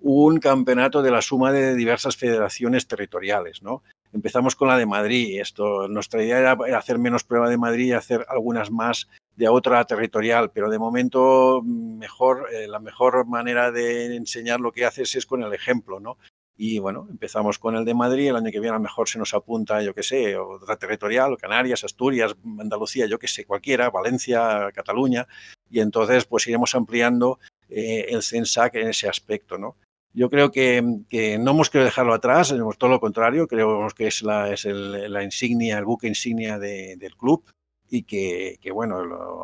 un campeonato de la suma de diversas federaciones territoriales, ¿no? Empezamos con la de Madrid. Esto, nuestra idea era hacer menos prueba de Madrid y hacer algunas más de otra territorial, pero de momento mejor, eh, la mejor manera de enseñar lo que haces es con el ejemplo, ¿no? Y bueno, empezamos con el de Madrid, el año que viene a lo mejor se nos apunta, yo qué sé, otra territorial, Canarias, Asturias, Andalucía, yo qué sé, cualquiera, Valencia, Cataluña, y entonces pues iremos ampliando eh, el CENSAC en ese aspecto, ¿no? Yo creo que, no hemos querido dejarlo atrás, todo lo contrario, creemos que es, la, es la insignia, el buque insignia del club y que, bueno,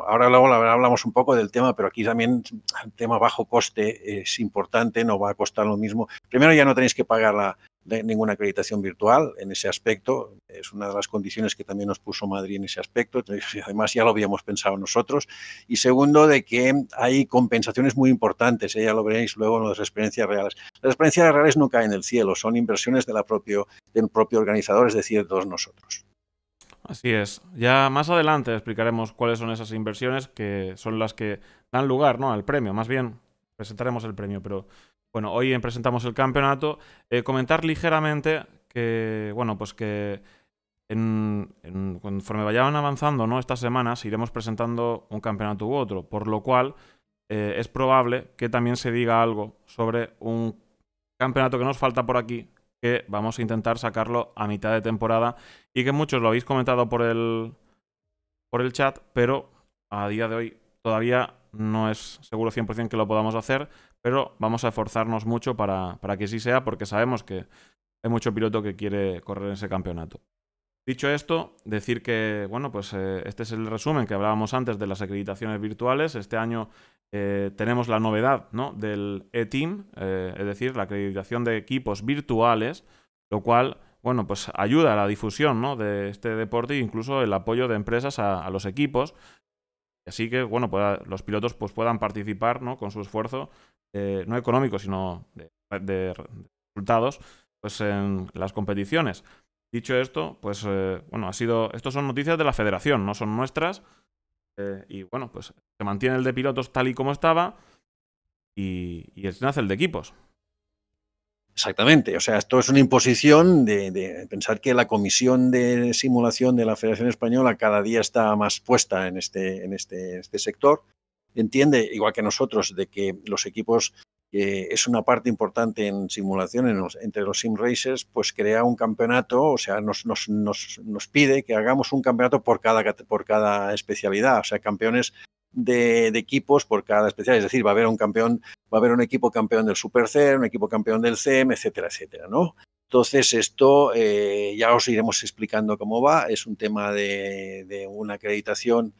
ahora luego hablamos un poco del tema, pero aquí también el tema bajo coste es importante, no va a costar lo mismo. Primero ya no tenéis que pagar ninguna acreditación virtual en ese aspecto. Es una de las condiciones que también nos puso Madrid en ese aspecto. Además, ya lo habíamos pensado nosotros. Y segundo, de que hay compensaciones muy importantes. ¿eh? Ya lo veréis luego en las experiencias reales. Las experiencias reales no caen del cielo, son inversiones de del propio organizador, es decir, de todos nosotros. Así es. Ya más adelante explicaremos cuáles son esas inversiones que son las que dan lugar ¿no? al premio. Más bien, presentaremos el premio, pero bueno, hoy presentamos el campeonato. Eh, comentar ligeramente que, bueno, pues que en, conforme vayan avanzando ¿no? estas semanas, iremos presentando un campeonato u otro, por lo cual eh, es probable que también se diga algo sobre un campeonato que nos falta por aquí, que vamos a intentar sacarlo a mitad de temporada y que muchos lo habéis comentado por el, por el chat, pero a día de hoy todavía no es seguro 100% que lo podamos hacer, pero vamos a esforzarnos mucho para, para que sí sea, porque sabemos que hay mucho piloto que quiere correr en ese campeonato. Dicho esto, decir que, bueno, pues eh, este es el resumen que hablábamos antes de las acreditaciones virtuales. Este año eh, tenemos la novedad ¿no? del E-Team, eh, es decir, la acreditación de equipos virtuales, lo cual, bueno, pues ayuda a la difusión ¿no? de este deporte e incluso el apoyo de empresas a, los equipos. Así que, bueno, los pilotos pues, puedan participar ¿no? con su esfuerzo, no económico, sino de, de resultados, pues en las competiciones. Dicho esto, pues eh, bueno, ha sido. Estos son noticias de la federación, no son nuestras. Eh, y bueno, pues se mantiene el de pilotos tal y como estaba. Y, y nace el de equipos. Exactamente, o sea, esto es una imposición de, pensar que la comisión de simulación de la Federación Española cada día está más puesta en este, en este, este sector. Entiende, igual que nosotros, de que los equipos eh, es una parte importante en simulación entre los sim racers, pues crea un campeonato, o sea, nos, pide que hagamos un campeonato por cada, por cada especialidad, o sea, campeones de, equipos por cada especialidad. es decir, va a haber un campeón, va a haber un equipo campeón del Super un equipo campeón del CM, etcétera, etcétera, ¿no? Entonces, esto eh, ya os iremos explicando cómo va. Es un tema de, de una acreditación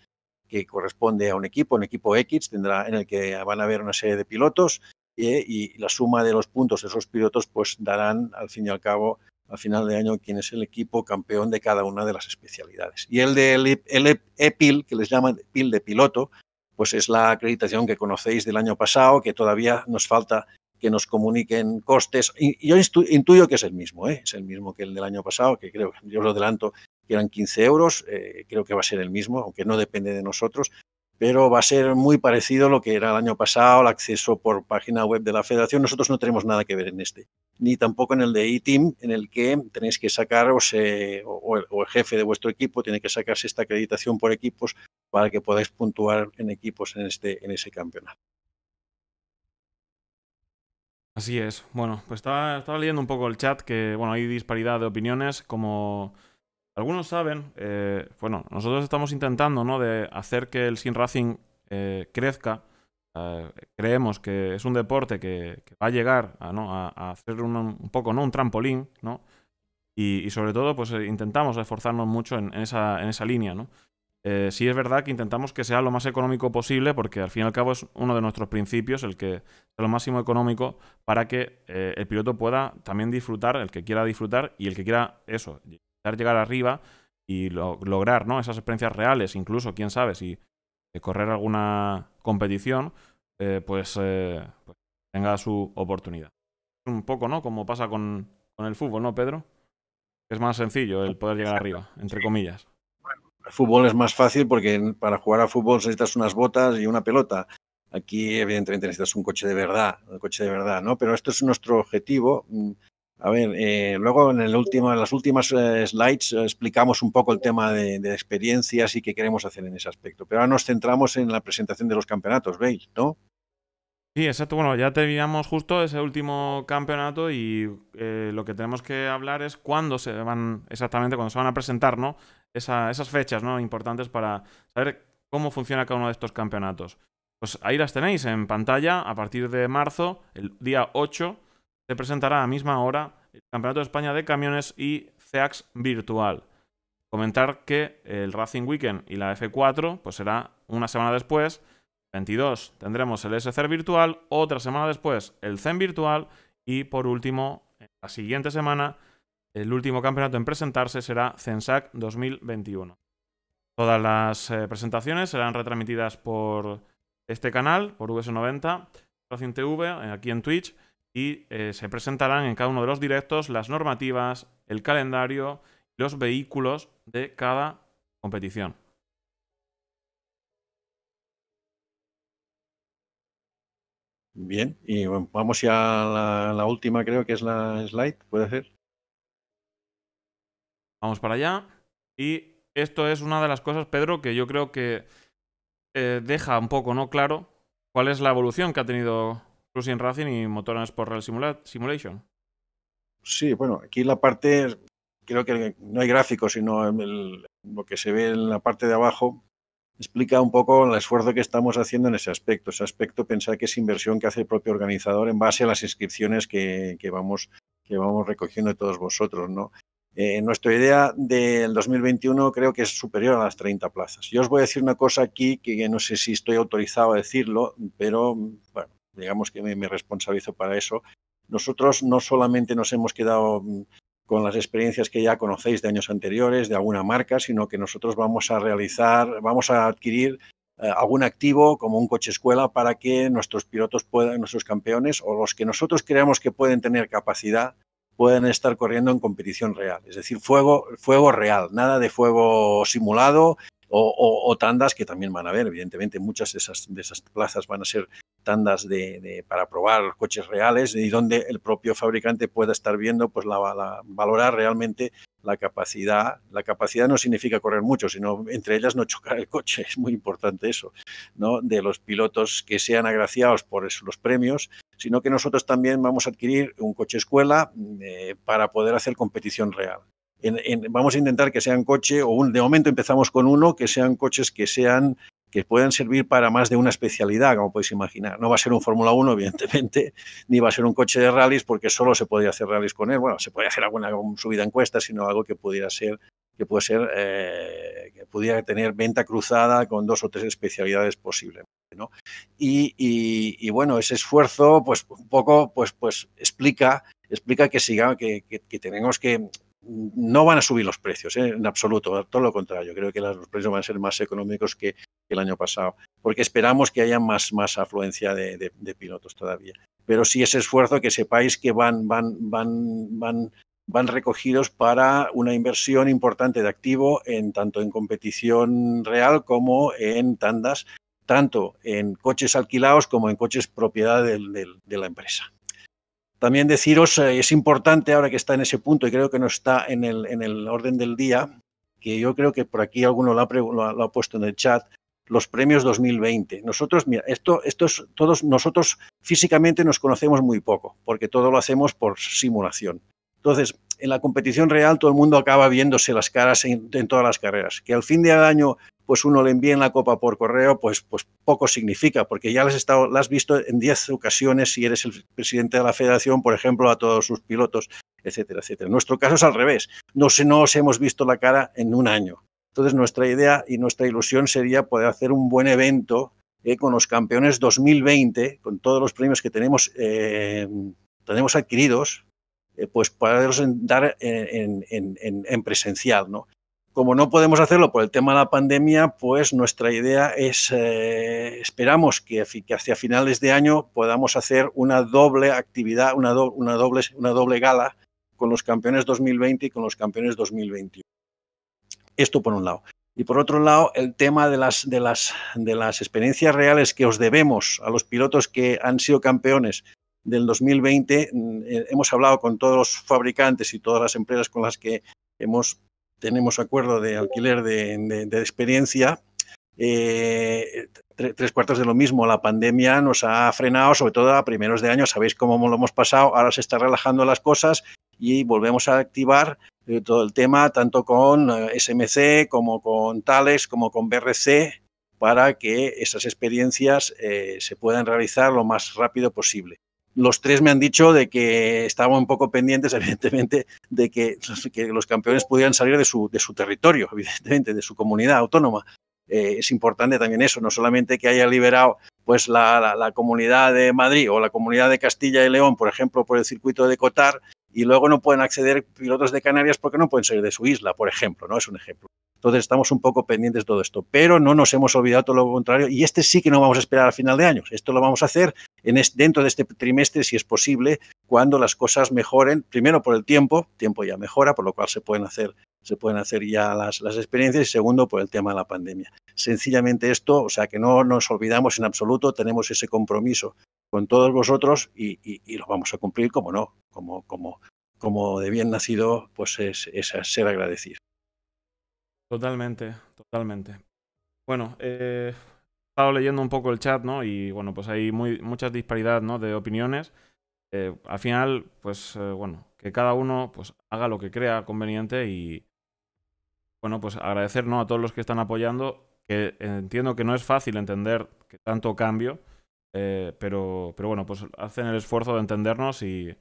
que corresponde a un equipo, un equipo X, tendrá, en el que van a haber una serie de pilotos ¿eh? y la suma de los puntos de esos pilotos pues darán al fin y al cabo al final de año quién es el equipo campeón de cada una de las especialidades. Y el de el EPIL, que les llaman PIL de piloto, pues es la acreditación que conocéis del año pasado, que todavía nos falta que nos comuniquen costes. yo intuyo que es el mismo, ¿eh? es el mismo que el del año pasado, que creo, yo lo adelanto, que eran 15 euros, eh, creo que va a ser el mismo, aunque no depende de nosotros, pero va a ser muy parecido a lo que era el año pasado, el acceso por página web de la federación. Nosotros no tenemos nada que ver en este, ni tampoco en el de e en el que tenéis que sacaros, o, el, jefe de vuestro equipo tiene que sacarse esta acreditación por equipos para que podáis puntuar en equipos en, este, en ese campeonato. Así es. Bueno, pues estaba, estaba leyendo un poco el chat que, bueno, hay disparidad de opiniones, como algunos saben, eh, bueno, nosotros estamos intentando, ¿no? De hacer que el sin racing eh, crezca. Eh, creemos que es un deporte que, va a llegar a, ¿no? hacer un, poco, ¿no? Un trampolín, ¿no? Y, sobre todo, pues intentamos esforzarnos mucho en, esa, línea, ¿no? sí es verdad que intentamos que sea lo más económico posible, porque al fin y al cabo es uno de nuestros principios, el que sea lo máximo económico para que el piloto pueda también disfrutar, el que quiera disfrutar y el que quiera eso, llegar arriba y lograr ¿no? esas experiencias reales, incluso, quién sabe, si eh, correr alguna competición, eh, pues, eh, pues, tenga su oportunidad. Un poco, ¿no? Como pasa con, el fútbol, ¿no, Pedro? Es más sencillo el poder llegar arriba, entre comillas. el fútbol es más fácil porque para jugar a fútbol necesitas unas botas y una pelota. Aquí, evidentemente, necesitas un coche de verdad, un coche de verdad, ¿no? Pero esto es nuestro objetivo. Mm, a ver, eh, luego en, el último, en las últimas eh, slides eh, explicamos un poco el tema de, experiencias y qué queremos hacer en ese aspecto. Pero ahora nos centramos en la presentación de los campeonatos, ¿veis? ¿no? Sí, exacto. Bueno, ya terminamos justo ese último campeonato y lo que tenemos que hablar es cuándo se van, exactamente, cuándo se van a presentar, ¿no? Esa, esas fechas, ¿no? Importantes para saber cómo funciona cada uno de estos campeonatos. Pues ahí las tenéis en pantalla a partir de marzo, el día 8 se presentará a la misma hora el Campeonato de España de Camiones y CEAX Virtual. Comentar que el Racing Weekend y la F4 pues será una semana después. 22 tendremos el SCR Virtual, otra semana después el CEN Virtual y por último, la siguiente semana, el último campeonato en presentarse será CENSAC 2021. E Todas las eh, presentaciones serán retransmitidas por este canal, por VS90, Racing TV, eh, aquí en Twitch y eh, se presentarán en cada uno de los directos las normativas, el calendario y los vehículos de cada competición. Bien, y vamos ya a la, última, creo que es la slide, ¿puede hacer Vamos para allá. Y esto es una de las cosas, Pedro, que yo creo que eh, deja un poco no claro cuál es la evolución que ha tenido Cruising Racing y motoras por Real Simulation. Sí, bueno, aquí la parte, creo que no hay gráficos, sino lo que se ve en la parte de abajo, explica un poco el esfuerzo que estamos haciendo en ese aspecto. Ese aspecto, pensar que es inversión que hace el propio organizador en base a las inscripciones que, que vamos, que vamos recogiendo de todos vosotros, ¿no? Eh, nuestra idea del 2021 creo que es superior a las 30 plazas. Yo os voy a decir una cosa aquí que no sé si estoy autorizado a decirlo, pero bueno, digamos que me, responsabilizo para eso. Nosotros no solamente nos hemos quedado mm, con las experiencias que ya conocéis de años anteriores, de alguna marca, sino que nosotros vamos a realizar, vamos a adquirir eh, algún activo como un coche escuela para que nuestros pilotos puedan, nuestros campeones o los que nosotros creamos que pueden tener capacidad, puedan estar corriendo en competición real. Es decir, fuego, fuego real, nada de fuego simulado o, tandas que también van a haber. Evidentemente, muchas de esas, de esas plazas van a ser tandas de, para probar coches reales y donde el propio fabricante pueda estar viendo, pues la, valorar realmente la capacidad. La capacidad no significa correr mucho, sino entre ellas no chocar el coche. Es muy importante eso, ¿no? De los pilotos que sean agraciados por los premios, sino que nosotros también vamos a adquirir un coche escuela eh, para poder hacer competición real vamos a intentar que sean coche, o de momento empezamos con uno, que sean coches que sean que puedan servir para más de una especialidad, como podéis imaginar. No va a ser un Fórmula 1, evidentemente, ni va a ser un coche de rallies, porque solo se podría hacer rallies con él. Bueno, se podría hacer alguna subida en cuesta, sino algo que pudiera ser que puede ser eh, que pudiera tener venta cruzada con dos o tres especialidades posiblemente. Y, bueno, ese esfuerzo, pues un poco, pues, pues explica, explica que siga, que tenemos que, no van a subir los precios ¿eh? en absoluto, todo lo contrario. Creo que los precios van a ser más económicos que, el año pasado, porque esperamos que haya más, más afluencia de, pilotos todavía. Pero sí ese esfuerzo que sepáis que van, van, van, van, van recogidos para una inversión importante de activo en tanto en competición real como en tandas, tanto en coches alquilados como en coches propiedad de la empresa. También deciros, eh, es importante ahora que está en ese punto y creo que no está en el, en el orden del día, que yo creo que por aquí alguno lo ha, ha puesto en el chat, los premios 2020. Nosotros, mira, esto, esto todos nosotros físicamente nos conocemos muy poco, porque todo lo hacemos por simulación. Entonces, en la competición real todo el mundo acaba viéndose las caras en, todas las carreras. Que al fin de año pues uno le envíen la copa por correo, pues, pues poco significa, porque ya la has visto en 10 ocasiones si eres el presidente de la federación, por ejemplo, a todos sus pilotos, etcétera, etcétera. nuestro caso es al revés, no os hemos visto la cara en un año. Entonces nuestra idea y nuestra ilusión sería poder hacer un buen evento eh, con los campeones 2020, con todos los premios que tenemos, eh, tenemos adquiridos, eh, pues poderlos dar en presencial, ¿no? Como no podemos hacerlo por el tema de la pandemia, pues nuestra idea es, eh, esperamos que, hacia finales de año podamos hacer una doble actividad, una, doble, gala con los campeones 2020 y con los campeones 2021. Esto por un lado. Y por otro lado, el tema de las, de las experiencias reales que os debemos a los pilotos que han sido campeones del 2020. Mm, eh, hemos hablado con todos los fabricantes y todas las empresas con las que hemos tenemos acuerdo de alquiler de, experiencia. Eh, tres, cuartos de lo mismo, la pandemia nos ha frenado, sobre todo a primeros de año, sabéis cómo lo hemos pasado, ahora se están relajando las cosas y volvemos a activar eh, todo el tema, tanto con eh, SMC como con Tales, como con BRC, para que esas experiencias se puedan realizar lo más rápido posible los tres me han dicho de que estaban un poco pendientes, evidentemente, de que, los campeones pudieran salir de su, territorio, evidentemente, de su comunidad autónoma. Eh, es importante también eso, no solamente que haya liberado pues la, comunidad de Madrid o la comunidad de Castilla y León, por ejemplo, por el circuito de Cotar, y luego no pueden acceder pilotos de Canarias porque no pueden salir de su isla, por ejemplo, ¿no? Es un ejemplo. Entonces estamos un poco pendientes de todo esto, pero no nos hemos olvidado todo lo contrario y este sí que no vamos a esperar al final de año. Esto lo vamos a hacer en dentro de este trimestre, si es posible, cuando las cosas mejoren, primero por el tiempo, tiempo ya mejora, por lo cual se pueden hacer se pueden hacer ya las, las, experiencias y segundo por el tema de la pandemia. Sencillamente esto, o sea que no nos olvidamos en absoluto, tenemos ese compromiso con todos vosotros y, lo vamos a cumplir como no, como, como, como de bien nacido, pues es, es ser agradecido. Totalmente, totalmente. Bueno, eh, he estado leyendo un poco el chat, ¿no? Y bueno, pues hay muy, muchas disparidades, ¿no? De opiniones. Eh, al final, pues eh, bueno, que cada uno pues haga lo que crea conveniente y bueno, pues agradecer a todos los que están apoyando, que entiendo que no es fácil entender que tanto cambio, eh, pero, pero bueno, pues hacen el esfuerzo de entendernos y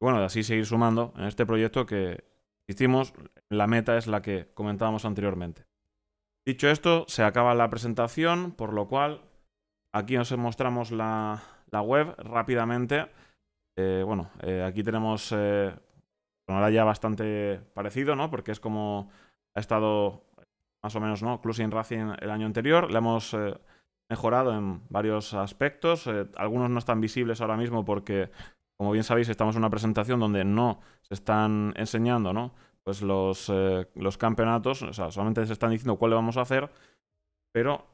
bueno, de así seguir sumando en este proyecto que la meta es la que comentábamos anteriormente. Dicho esto, se acaba la presentación, por lo cual aquí os mostramos la, web rápidamente. Eh, bueno, eh, aquí tenemos, eh, ahora ya bastante parecido, ¿no? Porque es como ha estado más o menos, ¿no? Closing Racing el año anterior. La hemos mejorado en varios aspectos. algunos no están visibles ahora mismo porque como bien sabéis, estamos en una presentación donde no se están enseñando pues los, eh, campeonatos, solamente se están diciendo cuál le vamos a hacer, pero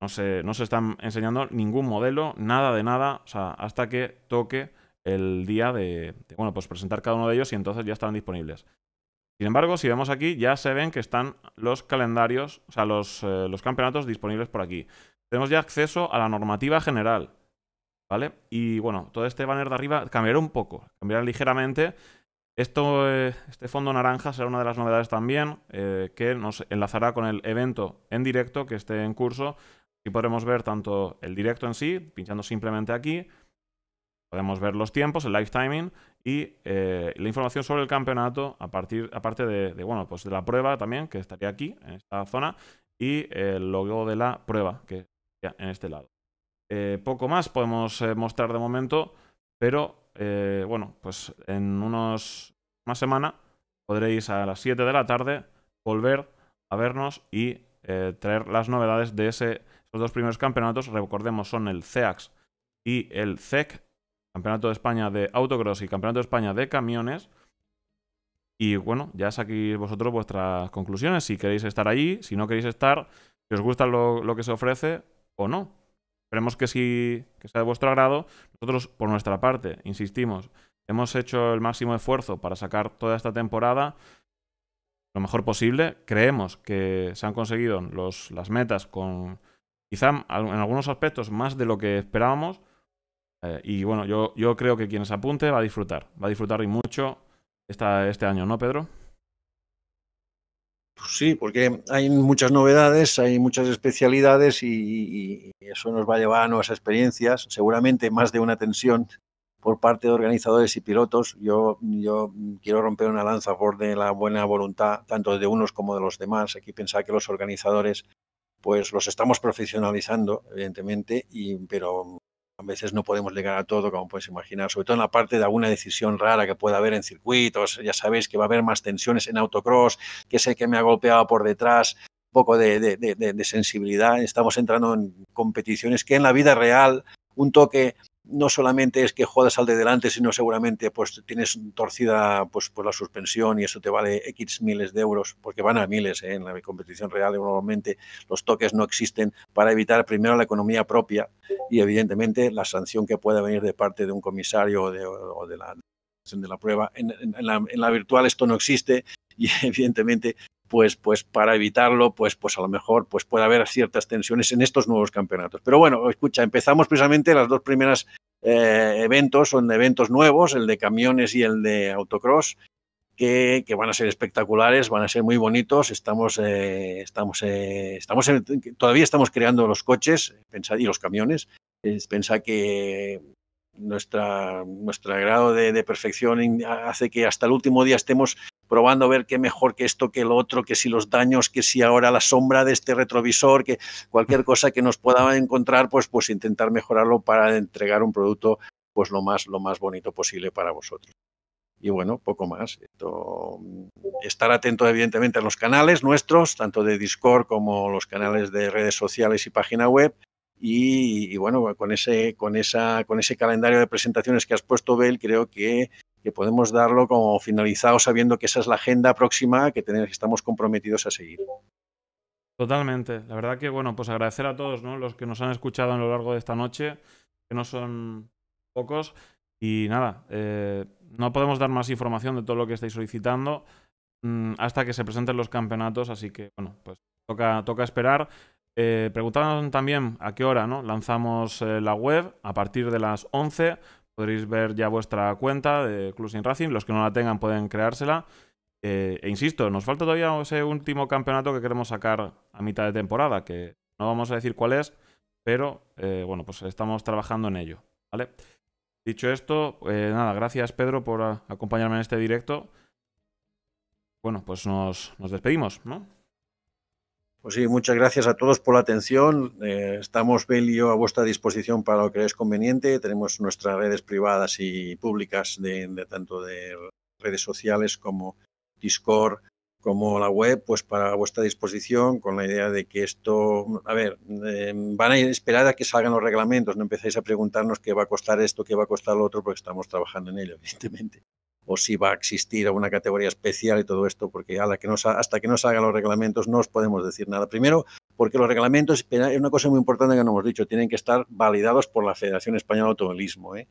no se, no se están enseñando ningún modelo, nada de nada, hasta que toque el día de, bueno, pues presentar cada uno de ellos y entonces ya estarán disponibles. Sin embargo, si vemos aquí, ya se ven que están los calendarios, o sea, los, eh, los campeonatos disponibles por aquí. Tenemos ya acceso a la normativa general, y bueno, todo este banner de arriba cambiará un poco, cambiará ligeramente. Esto, eh, este fondo naranja será una de las novedades también, eh, que nos enlazará con el evento en directo que esté en curso. Aquí podremos ver tanto el directo en sí, pinchando simplemente aquí, podemos ver los tiempos, el live timing y eh, la información sobre el campeonato, a partir, aparte de, bueno, pues de la prueba también, que estaría aquí, en esta zona, y el logo de la prueba, que estaría en este lado. Eh, poco más podemos eh, mostrar de momento, pero eh, bueno, pues en unos una semana podréis a las 7 de la tarde volver a vernos y traer las novedades de ese, esos dos primeros campeonatos. Recordemos, son el CEAX y el CEC, e Campeonato de España de Autocross y Campeonato de España de Camiones. Y bueno, ya saquéis vosotros vuestras conclusiones, si queréis estar allí, si no queréis estar, si os gusta lo que se ofrece o no. Esperemos que sí, que sea de vuestro agrado. Nosotros, por nuestra parte, insistimos, hemos hecho el máximo esfuerzo para sacar toda esta temporada lo mejor posible. Creemos que se han conseguido las metas con quizá en algunos aspectos más de lo que esperábamos. Eh, y bueno, yo, yo creo que quienes apunte va a disfrutar, va a disfrutar y mucho esta, este año, ¿no, Pedro? Pues sí, porque hay muchas novedades, hay muchas especialidades y, eso nos va a llevar a nuevas experiencias, seguramente más de una tensión por parte de organizadores y pilotos. Yo, yo quiero romper una lanza por de la buena voluntad, tanto de unos como de los demás. Aquí pensar que los organizadores, pues los estamos profesionalizando, evidentemente, y, pero a veces no podemos llegar a todo, como puedes imaginar, sobre todo en la parte de alguna decisión rara que pueda haber en circuitos, ya sabéis que va a haber más tensiones en autocross, que sé que me ha golpeado por detrás, un poco de, de sensibilidad, estamos entrando en competiciones que en la vida real un toque no solamente es que juegas al de delante, sino seguramente pues tienes torcida pues, la suspensión y eso te vale X miles de euros, porque van a miles ¿eh? en la competición real normalmente los toques no existen para evitar primero la economía propia y evidentemente la sanción que pueda venir de parte de un comisario o de, o de la de la prueba. la, en la virtual esto no existe y evidentemente pues, pues para evitarlo, pues, pues a lo mejor pues puede haber ciertas tensiones en estos nuevos campeonatos. Pero bueno, escucha, empezamos precisamente las dos primeras eh, eventos, son eventos nuevos, el de camiones y el de autocross, que, van a ser espectaculares, van a ser muy bonitos. Estamos, eh, estamos, eh, estamos todavía estamos creando los coches pensad, y los camiones. Pensa que nuestra, nuestro grado de perfección hace que hasta el último día estemos probando a ver qué mejor que esto, que lo otro, que si los daños, que si ahora la sombra de este retrovisor, que cualquier cosa que nos pueda encontrar, pues, pues intentar mejorarlo para entregar un producto pues lo más, lo más bonito posible para vosotros. Y bueno, poco más. Esto, estar atento evidentemente a los canales nuestros, tanto de Discord como los canales de redes sociales y página web. Y, bueno, con ese, con, esa, con ese calendario de presentaciones que has puesto, Bel, creo que podemos darlo como finalizado sabiendo que esa es la agenda próxima que tenemos, estamos comprometidos a seguir. Totalmente. La verdad que, bueno, pues agradecer a todos los que nos han escuchado a lo largo de esta noche, que no son pocos. Y nada, eh, no podemos dar más información de todo lo que estáis solicitando mm, hasta que se presenten los campeonatos, así que, bueno, pues toca, toca esperar. Eh, preguntaron también a qué hora ¿no? lanzamos eh, la web, a partir de las 11 podréis ver ya vuestra cuenta de Sin Racing. Los que no la tengan pueden creársela. Eh, e insisto, nos falta todavía ese último campeonato que queremos sacar a mitad de temporada, que no vamos a decir cuál es, pero eh, bueno, pues estamos trabajando en ello. ¿vale? Dicho esto, eh, nada, gracias Pedro por acompañarme en este directo. Bueno, pues nos, nos despedimos, ¿no? Pues muchas gracias a todos por la atención. Eh, estamos, Bel a vuestra disposición para lo que es conveniente. Tenemos nuestras redes privadas y públicas, de, tanto de redes sociales como Discord, como la web, pues para vuestra disposición, con la idea de que esto, a ver, eh, van a esperar a que salgan los reglamentos. No empecéis a preguntarnos qué va a costar esto, qué va a costar lo otro, porque estamos trabajando en ello, evidentemente o si va a existir alguna categoría especial y todo esto, porque hasta que no, hasta que no salgan los reglamentos no os podemos decir nada. Primero, porque los reglamentos, es una cosa muy importante que no hemos dicho, tienen que estar validados por la Federación Española de Automovilismo. ¿eh?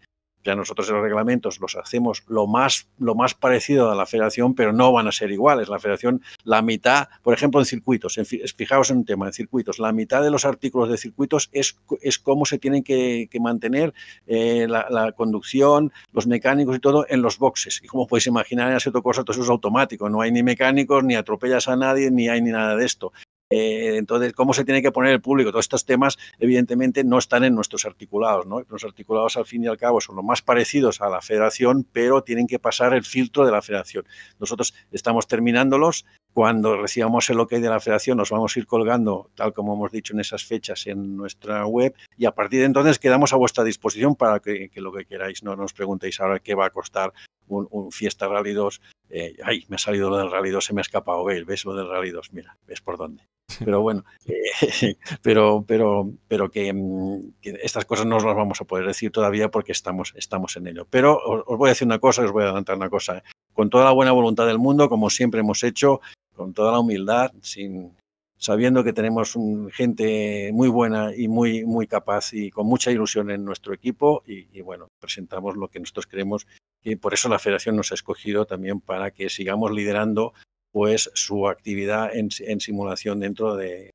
ya nosotros los reglamentos los hacemos lo más, lo más parecido a la federación, pero no van a ser iguales. La federación, la mitad, por ejemplo, en circuitos, fijaos en un tema, en circuitos, la mitad de los artículos de circuitos es, es cómo se tienen que, mantener eh, la, conducción, los mecánicos y todo en los boxes. Y como podéis imaginar, en otra cosa, todo eso es automático, no hay ni mecánicos, ni atropellas a nadie, ni hay ni nada de esto. Eh, entonces, ¿cómo se tiene que poner el público? Todos estos temas, evidentemente, no están en nuestros articulados. ¿no? Los articulados, al fin y al cabo, son los más parecidos a la federación, pero tienen que pasar el filtro de la federación. Nosotros estamos terminándolos. Cuando recibamos el ok de la federación, nos vamos a ir colgando, tal como hemos dicho en esas fechas, en nuestra web. Y a partir de entonces quedamos a vuestra disposición para que, lo que queráis, no nos preguntéis ahora qué va a costar un, Fiesta Rally 2. Eh, ay, me ha salido lo del Rally 2, se me ha escapado, ¿Veis ¿Ves lo del Rally 2? Mira, ves por dónde. Pero bueno, eh, pero, pero, pero que, mm, estas cosas no las vamos a poder decir todavía porque estamos, estamos en ello. Pero os, voy a decir una cosa, os voy a adelantar una cosa. ¿eh? Con toda la buena voluntad del mundo, como siempre hemos hecho, con toda la humildad, sin, sabiendo que tenemos gente muy buena y muy, muy capaz y con mucha ilusión en nuestro equipo y, y, bueno, presentamos lo que nosotros creemos y por eso la federación nos ha escogido también para que sigamos liderando pues su actividad en, simulación dentro de,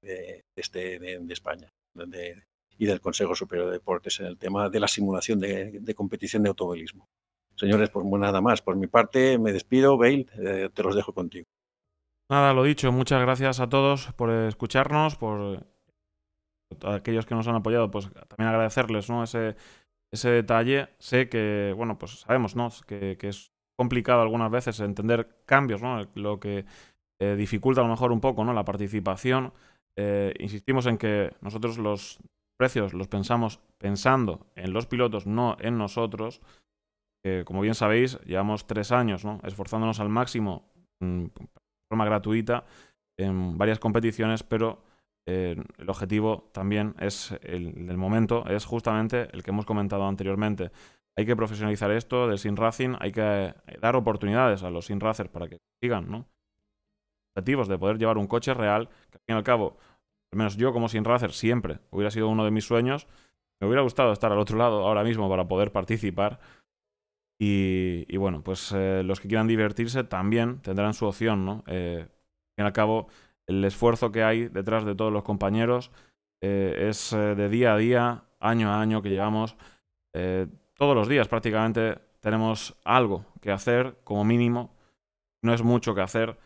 este, de, España y del Consejo Superior de Deportes en el tema de la simulación de, competición de automovilismo. Señores, pues, pues nada más. Por mi parte, me despido. bail eh, te los dejo contigo. Nada, lo dicho. Muchas gracias a todos por escucharnos, por aquellos que nos han apoyado, pues también agradecerles ¿no? ese, ese detalle. Sé que, bueno, pues sabemos ¿no? que es complicado algunas veces entender cambios, ¿no? Lo que eh, dificulta a lo mejor un poco, ¿no? La participación. Eh, insistimos en que nosotros los precios los pensamos pensando en los pilotos, no en nosotros. Eh, como bien sabéis, llevamos tres años esforzándonos al máximo mm, de forma gratuita en varias competiciones, pero el objetivo también es el, el, momento, es justamente el que hemos comentado anteriormente hay que profesionalizar esto del sin racing, hay que eh, dar oportunidades a los sin racers para que sigan, ¿no? Objetivos de poder llevar un coche real, que al fin y al cabo, al menos yo como sin racer siempre hubiera sido uno de mis sueños. Me hubiera gustado estar al otro lado ahora mismo para poder participar. Y, bueno, pues eh, los que quieran divertirse también tendrán su opción, ¿no? Eh, al fin y al cabo, el esfuerzo que hay detrás de todos los compañeros eh, es de día a día, año a año que llevamos todos los días prácticamente tenemos algo que hacer, como mínimo. No es mucho que hacer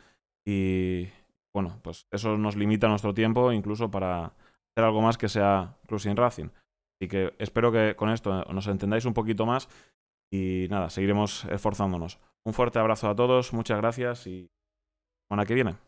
y, bueno, pues eso nos limita nuestro tiempo incluso para hacer algo más que sea Cruising Racing. Así que espero que con esto nos entendáis un poquito más y nada, seguiremos esforzándonos. Un fuerte abrazo a todos, muchas gracias y buena que viene.